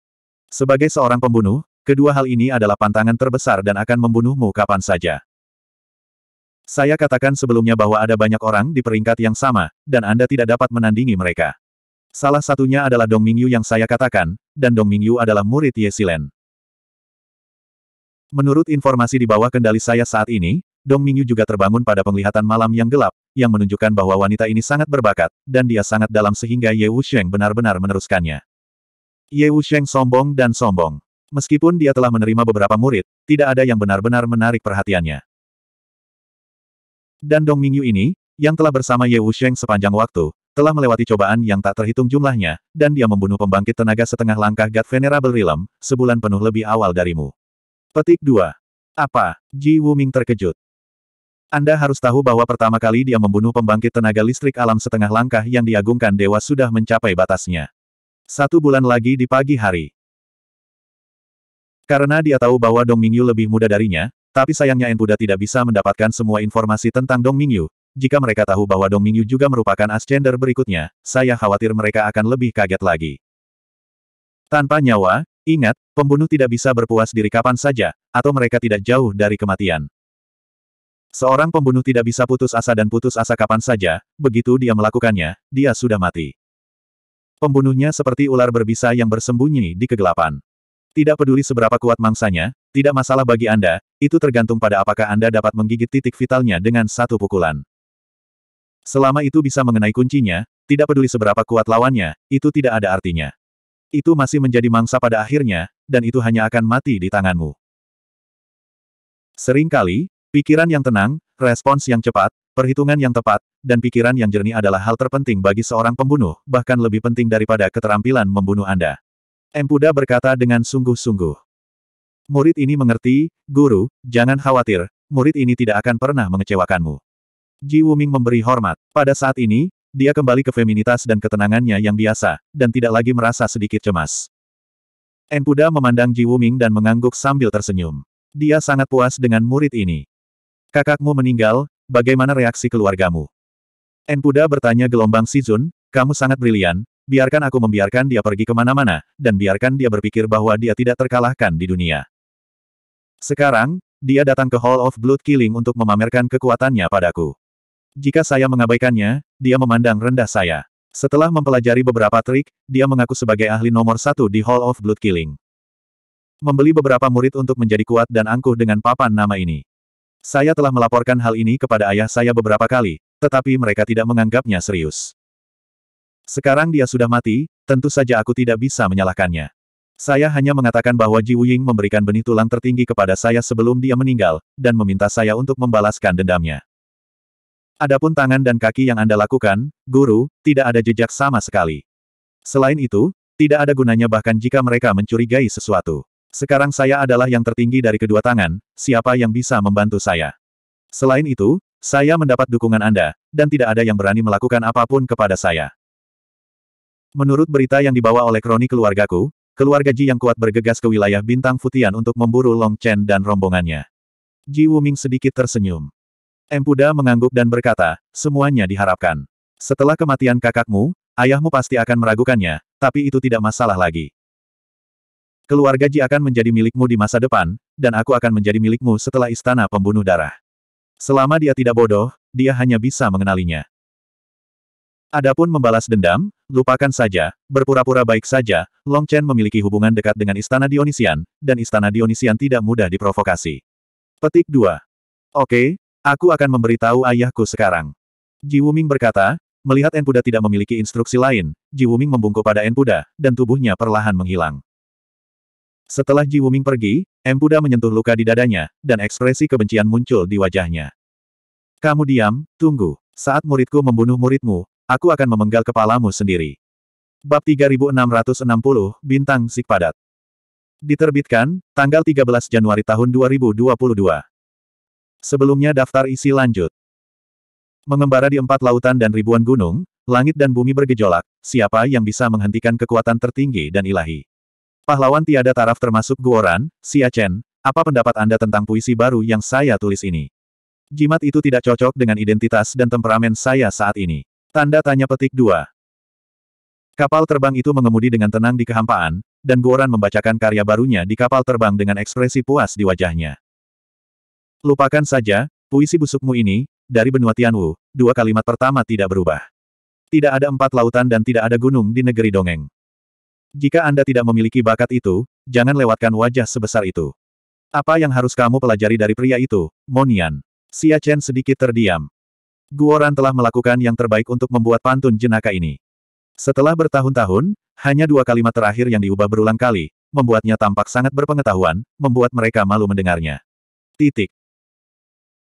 Sebagai seorang pembunuh, kedua hal ini adalah pantangan terbesar dan akan membunuhmu kapan saja. Saya katakan sebelumnya bahwa ada banyak orang di peringkat yang sama, dan Anda tidak dapat menandingi mereka. Salah satunya adalah Dong Mingyu yang saya katakan, dan Dong Mingyu adalah murid Ye Silen. Menurut informasi di bawah kendali saya saat ini, Dong Mingyu juga terbangun pada penglihatan malam yang gelap, yang menunjukkan bahwa wanita ini sangat berbakat, dan dia sangat dalam sehingga Ye Wusheng benar-benar meneruskannya. Ye Wusheng sombong dan sombong. Meskipun dia telah menerima beberapa murid, tidak ada yang benar-benar menarik perhatiannya. Dan Dong Mingyu ini, yang telah bersama Ye Wusheng sepanjang waktu, telah melewati cobaan yang tak terhitung jumlahnya, dan dia membunuh pembangkit tenaga setengah langkah God Venerable Realm, sebulan penuh lebih awal darimu. Petik 2. Apa? Ji Wuming terkejut. Anda harus tahu bahwa pertama kali dia membunuh pembangkit tenaga listrik alam setengah langkah yang diagungkan dewa sudah mencapai batasnya. Satu bulan lagi di pagi hari. Karena dia tahu bahwa Dong Mingyu lebih muda darinya, tapi sayangnya En tidak bisa mendapatkan semua informasi tentang Dong Mingyu. Jika mereka tahu bahwa Dong Mingyu juga merupakan Ascender berikutnya, saya khawatir mereka akan lebih kaget lagi. Tanpa nyawa, Ingat, pembunuh tidak bisa berpuas diri kapan saja, atau mereka tidak jauh dari kematian. Seorang pembunuh tidak bisa putus asa dan putus asa kapan saja, begitu dia melakukannya, dia sudah mati. Pembunuhnya seperti ular berbisa yang bersembunyi di kegelapan. Tidak peduli seberapa kuat mangsanya, tidak masalah bagi Anda, itu tergantung pada apakah Anda dapat menggigit titik vitalnya dengan satu pukulan. Selama itu bisa mengenai kuncinya, tidak peduli seberapa kuat lawannya, itu tidak ada artinya itu masih menjadi mangsa pada akhirnya, dan itu hanya akan mati di tanganmu. Seringkali, pikiran yang tenang, respons yang cepat, perhitungan yang tepat, dan pikiran yang jernih adalah hal terpenting bagi seorang pembunuh, bahkan lebih penting daripada keterampilan membunuh Anda. Empuda berkata dengan sungguh-sungguh. Murid ini mengerti, guru, jangan khawatir, murid ini tidak akan pernah mengecewakanmu. Ji Wuming memberi hormat. Pada saat ini, dia kembali ke feminitas dan ketenangannya yang biasa, dan tidak lagi merasa sedikit cemas. Enpuda memandang Ji Wuming dan mengangguk sambil tersenyum. Dia sangat puas dengan murid ini. Kakakmu meninggal, bagaimana reaksi keluargamu? Enpuda bertanya gelombang Sizun, kamu sangat brilian, biarkan aku membiarkan dia pergi kemana-mana, dan biarkan dia berpikir bahwa dia tidak terkalahkan di dunia. Sekarang, dia datang ke Hall of Blood Killing untuk memamerkan kekuatannya padaku. Jika saya mengabaikannya, dia memandang rendah saya. Setelah mempelajari beberapa trik, dia mengaku sebagai ahli nomor satu di Hall of Blood Killing. Membeli beberapa murid untuk menjadi kuat dan angkuh dengan papan nama ini. Saya telah melaporkan hal ini kepada ayah saya beberapa kali, tetapi mereka tidak menganggapnya serius. Sekarang dia sudah mati, tentu saja aku tidak bisa menyalahkannya. Saya hanya mengatakan bahwa Ji Wuying memberikan benih tulang tertinggi kepada saya sebelum dia meninggal, dan meminta saya untuk membalaskan dendamnya. Adapun tangan dan kaki yang Anda lakukan, guru, tidak ada jejak sama sekali. Selain itu, tidak ada gunanya bahkan jika mereka mencurigai sesuatu. Sekarang saya adalah yang tertinggi dari kedua tangan, siapa yang bisa membantu saya? Selain itu, saya mendapat dukungan Anda, dan tidak ada yang berani melakukan apapun kepada saya. Menurut berita yang dibawa oleh kroni keluargaku, keluarga Ji yang kuat bergegas ke wilayah Bintang Futian untuk memburu Long Chen dan rombongannya. Ji Wuming sedikit tersenyum. Empuda mengangguk dan berkata, semuanya diharapkan. Setelah kematian kakakmu, ayahmu pasti akan meragukannya, tapi itu tidak masalah lagi. Keluarga Ji akan menjadi milikmu di masa depan, dan aku akan menjadi milikmu setelah istana pembunuh darah. Selama dia tidak bodoh, dia hanya bisa mengenalinya. Adapun membalas dendam, lupakan saja, berpura-pura baik saja, Long Chen memiliki hubungan dekat dengan Istana Dionisian, dan Istana Dionisian tidak mudah diprovokasi. Petik 2. Oke, Aku akan memberitahu ayahku sekarang. Ji Wuming berkata, melihat Enpuda tidak memiliki instruksi lain, Ji Wuming membungkuk pada Enpuda, dan tubuhnya perlahan menghilang. Setelah Ji Wuming pergi, Enpuda menyentuh luka di dadanya, dan ekspresi kebencian muncul di wajahnya. Kamu diam, tunggu. Saat muridku membunuh muridmu, aku akan memenggal kepalamu sendiri. Bab 3660, Bintang Sik Diterbitkan, tanggal 13 Januari tahun 2022. Sebelumnya daftar isi lanjut. Mengembara di empat lautan dan ribuan gunung, langit dan bumi bergejolak, siapa yang bisa menghentikan kekuatan tertinggi dan ilahi? Pahlawan tiada taraf termasuk Guoran, Siachen, apa pendapat Anda tentang puisi baru yang saya tulis ini? Jimat itu tidak cocok dengan identitas dan temperamen saya saat ini. Tanda tanya petik dua. Kapal terbang itu mengemudi dengan tenang di kehampaan, dan Guoran membacakan karya barunya di kapal terbang dengan ekspresi puas di wajahnya. Lupakan saja, puisi busukmu ini, dari benua Tianwu, dua kalimat pertama tidak berubah. Tidak ada empat lautan dan tidak ada gunung di negeri dongeng. Jika Anda tidak memiliki bakat itu, jangan lewatkan wajah sebesar itu. Apa yang harus kamu pelajari dari pria itu, Monian? Xia Chen sedikit terdiam. Guoran telah melakukan yang terbaik untuk membuat pantun jenaka ini. Setelah bertahun-tahun, hanya dua kalimat terakhir yang diubah berulang kali, membuatnya tampak sangat berpengetahuan, membuat mereka malu mendengarnya. Titik.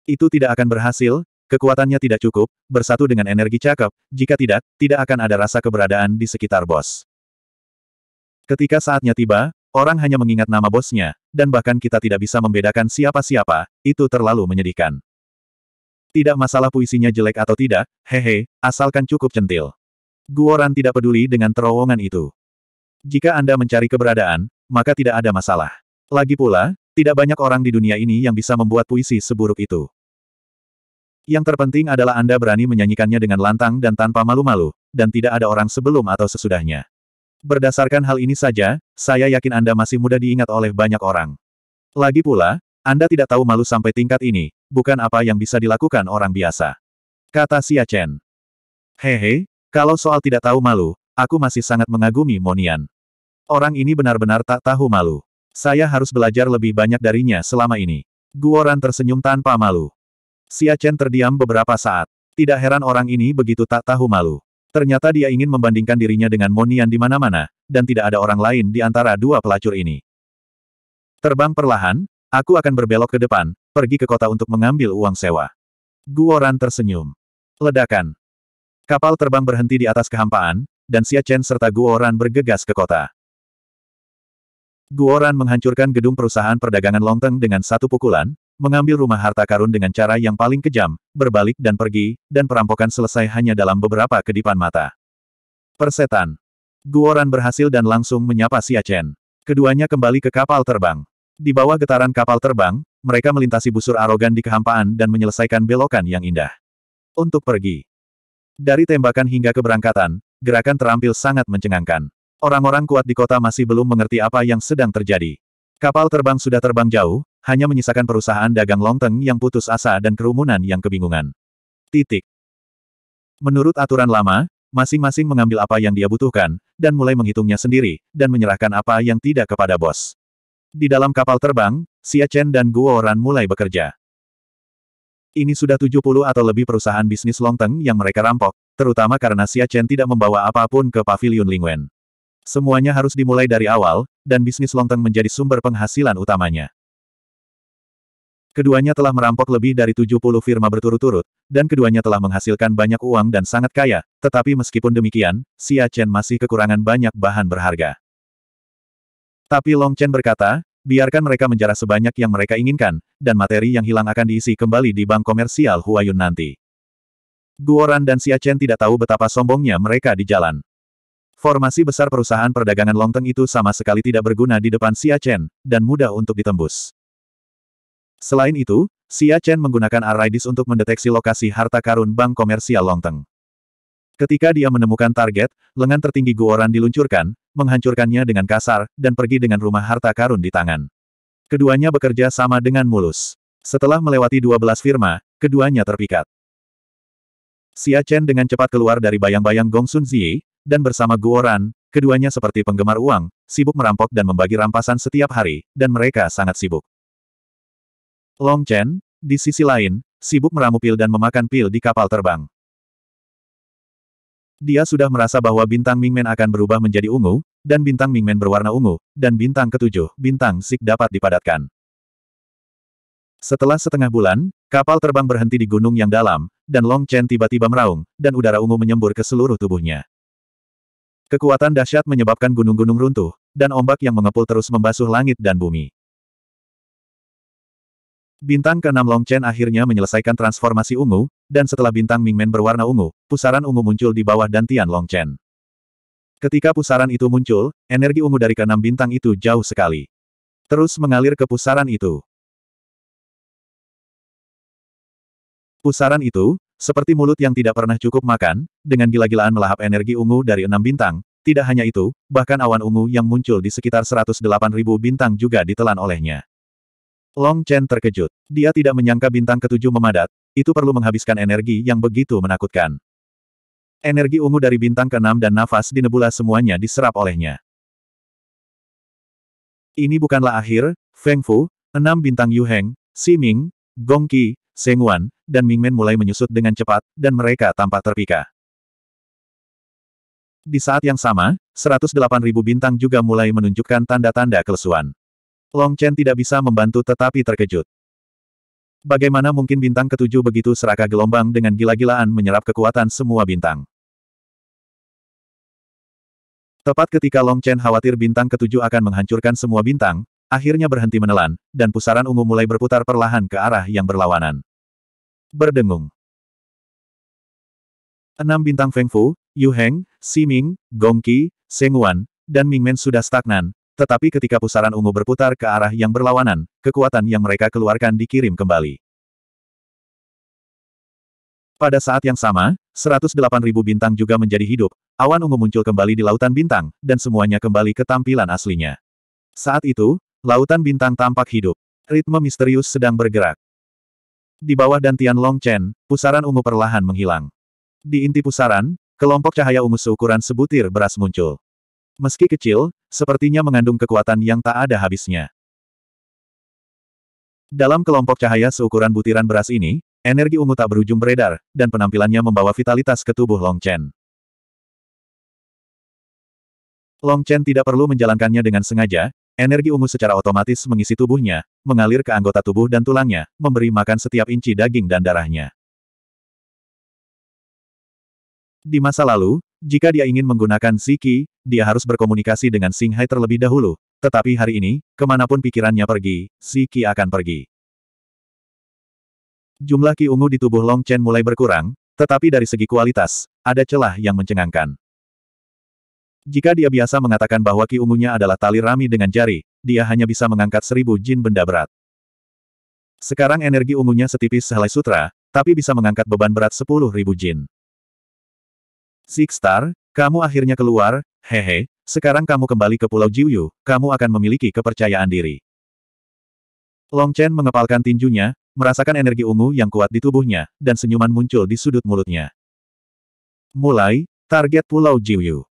Itu tidak akan berhasil, kekuatannya tidak cukup, bersatu dengan energi cakep, jika tidak, tidak akan ada rasa keberadaan di sekitar bos. Ketika saatnya tiba, orang hanya mengingat nama bosnya, dan bahkan kita tidak bisa membedakan siapa-siapa, itu terlalu menyedihkan. Tidak masalah puisinya jelek atau tidak, hehe, asalkan cukup centil. Guoran tidak peduli dengan terowongan itu. Jika Anda mencari keberadaan, maka tidak ada masalah. Lagi pula, tidak banyak orang di dunia ini yang bisa membuat puisi seburuk itu. Yang terpenting adalah Anda berani menyanyikannya dengan lantang dan tanpa malu-malu, dan tidak ada orang sebelum atau sesudahnya. Berdasarkan hal ini saja, saya yakin Anda masih mudah diingat oleh banyak orang. Lagi pula, Anda tidak tahu malu sampai tingkat ini, bukan apa yang bisa dilakukan orang biasa. Kata Xia Chen. Hehe, kalau soal tidak tahu malu, aku masih sangat mengagumi Monian. Orang ini benar-benar tak tahu malu. Saya harus belajar lebih banyak darinya selama ini. Guoran tersenyum tanpa malu. Xia Chen terdiam beberapa saat. Tidak heran orang ini begitu tak tahu malu. Ternyata dia ingin membandingkan dirinya dengan Monian di mana-mana, dan tidak ada orang lain di antara dua pelacur ini. Terbang perlahan, aku akan berbelok ke depan, pergi ke kota untuk mengambil uang sewa. Guoran tersenyum. Ledakan. Kapal terbang berhenti di atas kehampaan, dan Xia Chen serta Guoran bergegas ke kota. Guoran menghancurkan gedung perusahaan perdagangan Longteng dengan satu pukulan, mengambil rumah harta karun dengan cara yang paling kejam, berbalik dan pergi, dan perampokan selesai hanya dalam beberapa kedipan mata. Persetan. Guoran berhasil dan langsung menyapa Xia Chen. Keduanya kembali ke kapal terbang. Di bawah getaran kapal terbang, mereka melintasi busur arogan di kehampaan dan menyelesaikan belokan yang indah. Untuk pergi. Dari tembakan hingga keberangkatan, gerakan terampil sangat mencengangkan. Orang-orang kuat di kota masih belum mengerti apa yang sedang terjadi. Kapal terbang sudah terbang jauh, hanya menyisakan perusahaan dagang Longteng yang putus asa dan kerumunan yang kebingungan. Titik. Menurut aturan lama, masing-masing mengambil apa yang dia butuhkan, dan mulai menghitungnya sendiri, dan menyerahkan apa yang tidak kepada bos. Di dalam kapal terbang, Xia Chen dan Guo Ran mulai bekerja. Ini sudah 70 atau lebih perusahaan bisnis Longteng yang mereka rampok, terutama karena Xia Chen tidak membawa apapun ke Pavilion Lingwen. Semuanya harus dimulai dari awal, dan bisnis Longteng menjadi sumber penghasilan utamanya. Keduanya telah merampok lebih dari 70 firma berturut-turut, dan keduanya telah menghasilkan banyak uang dan sangat kaya, tetapi meskipun demikian, Xia Chen masih kekurangan banyak bahan berharga. Tapi Long Chen berkata, biarkan mereka menjarah sebanyak yang mereka inginkan, dan materi yang hilang akan diisi kembali di bank komersial Huayun nanti. Guoran dan Xia Chen tidak tahu betapa sombongnya mereka di jalan. Formasi besar perusahaan perdagangan Longteng itu sama sekali tidak berguna di depan Xia Chen, dan mudah untuk ditembus. Selain itu, Xia Chen menggunakan Aridis untuk mendeteksi lokasi harta karun bank komersial Longteng. Ketika dia menemukan target, lengan tertinggi Guoran diluncurkan, menghancurkannya dengan kasar, dan pergi dengan rumah harta karun di tangan. Keduanya bekerja sama dengan mulus. Setelah melewati 12 firma, keduanya terpikat. Xia Chen dengan cepat keluar dari bayang-bayang Gong Sun Ziyi, dan bersama Guoran, keduanya seperti penggemar uang, sibuk merampok dan membagi rampasan setiap hari, dan mereka sangat sibuk. Long Chen, di sisi lain, sibuk meramu pil dan memakan pil di kapal terbang. Dia sudah merasa bahwa bintang Mingmen akan berubah menjadi ungu, dan bintang Mingmen berwarna ungu, dan bintang ketujuh, bintang Sik dapat dipadatkan. Setelah setengah bulan, kapal terbang berhenti di gunung yang dalam, dan Long Chen tiba-tiba meraung, dan udara ungu menyembur ke seluruh tubuhnya. Kekuatan dahsyat menyebabkan gunung-gunung runtuh, dan ombak yang mengepul terus membasuh langit dan bumi. Bintang ke enam Long Chen akhirnya menyelesaikan transformasi ungu, dan setelah bintang Mingmen berwarna ungu, pusaran ungu muncul di bawah dantian Long Chen. Ketika pusaran itu muncul, energi ungu dari keenam bintang itu jauh sekali. Terus mengalir ke pusaran itu. Pusaran itu, seperti mulut yang tidak pernah cukup makan, dengan gila-gilaan melahap energi ungu dari enam bintang, tidak hanya itu, bahkan awan ungu yang muncul di sekitar 108.000 bintang juga ditelan olehnya. Long Chen terkejut. Dia tidak menyangka bintang ketujuh memadat, itu perlu menghabiskan energi yang begitu menakutkan. Energi ungu dari bintang keenam dan nafas di nebula semuanya diserap olehnya. Ini bukanlah akhir, Feng Fu, enam bintang Yu Heng, Si Ming, Gong Qi, Seng Wan, dan Ming Men mulai menyusut dengan cepat, dan mereka tampak terpika. Di saat yang sama, 108.000 bintang juga mulai menunjukkan tanda-tanda kelesuan. Long Chen tidak bisa membantu tetapi terkejut. Bagaimana mungkin bintang ketujuh begitu serakah gelombang dengan gila-gilaan menyerap kekuatan semua bintang. Tepat ketika Long Chen khawatir bintang ketujuh akan menghancurkan semua bintang, akhirnya berhenti menelan, dan pusaran ungu mulai berputar perlahan ke arah yang berlawanan. Berdengung. Enam bintang Feng Fu, Yu Heng, Siming, Ming, Gong Qi, Seng Wan, dan Ming Men sudah stagnan, tetapi ketika pusaran ungu berputar ke arah yang berlawanan, kekuatan yang mereka keluarkan dikirim kembali. Pada saat yang sama, 108.000 bintang juga menjadi hidup, awan ungu muncul kembali di lautan bintang, dan semuanya kembali ke tampilan aslinya. Saat itu, lautan bintang tampak hidup. Ritme misterius sedang bergerak. Di bawah dantian Long Chen, pusaran ungu perlahan menghilang. Di inti pusaran, kelompok cahaya ungu seukuran sebutir beras muncul. Meski kecil, sepertinya mengandung kekuatan yang tak ada habisnya. Dalam kelompok cahaya seukuran butiran beras ini, energi ungu tak berujung beredar, dan penampilannya membawa vitalitas ke tubuh Long Chen. Long Chen tidak perlu menjalankannya dengan sengaja, energi ungu secara otomatis mengisi tubuhnya, mengalir ke anggota tubuh dan tulangnya, memberi makan setiap inci daging dan darahnya. Di masa lalu, jika dia ingin menggunakan Ziki, dia harus berkomunikasi dengan Sing Hai terlebih dahulu, tetapi hari ini, kemanapun pikirannya pergi, si Ki akan pergi. Jumlah Ki ungu di tubuh Long Chen mulai berkurang, tetapi dari segi kualitas, ada celah yang mencengangkan. Jika dia biasa mengatakan bahwa Qi ungunya adalah tali rami dengan jari, dia hanya bisa mengangkat seribu jin benda berat. Sekarang energi ungunya setipis sehelai sutra, tapi bisa mengangkat beban berat sepuluh ribu jin. Six Star, kamu akhirnya keluar, Hehe, sekarang kamu kembali ke Pulau Jiuyu, kamu akan memiliki kepercayaan diri. Long Chen mengepalkan tinjunya, merasakan energi ungu yang kuat di tubuhnya, dan senyuman muncul di sudut mulutnya. Mulai, target Pulau Jiuyu.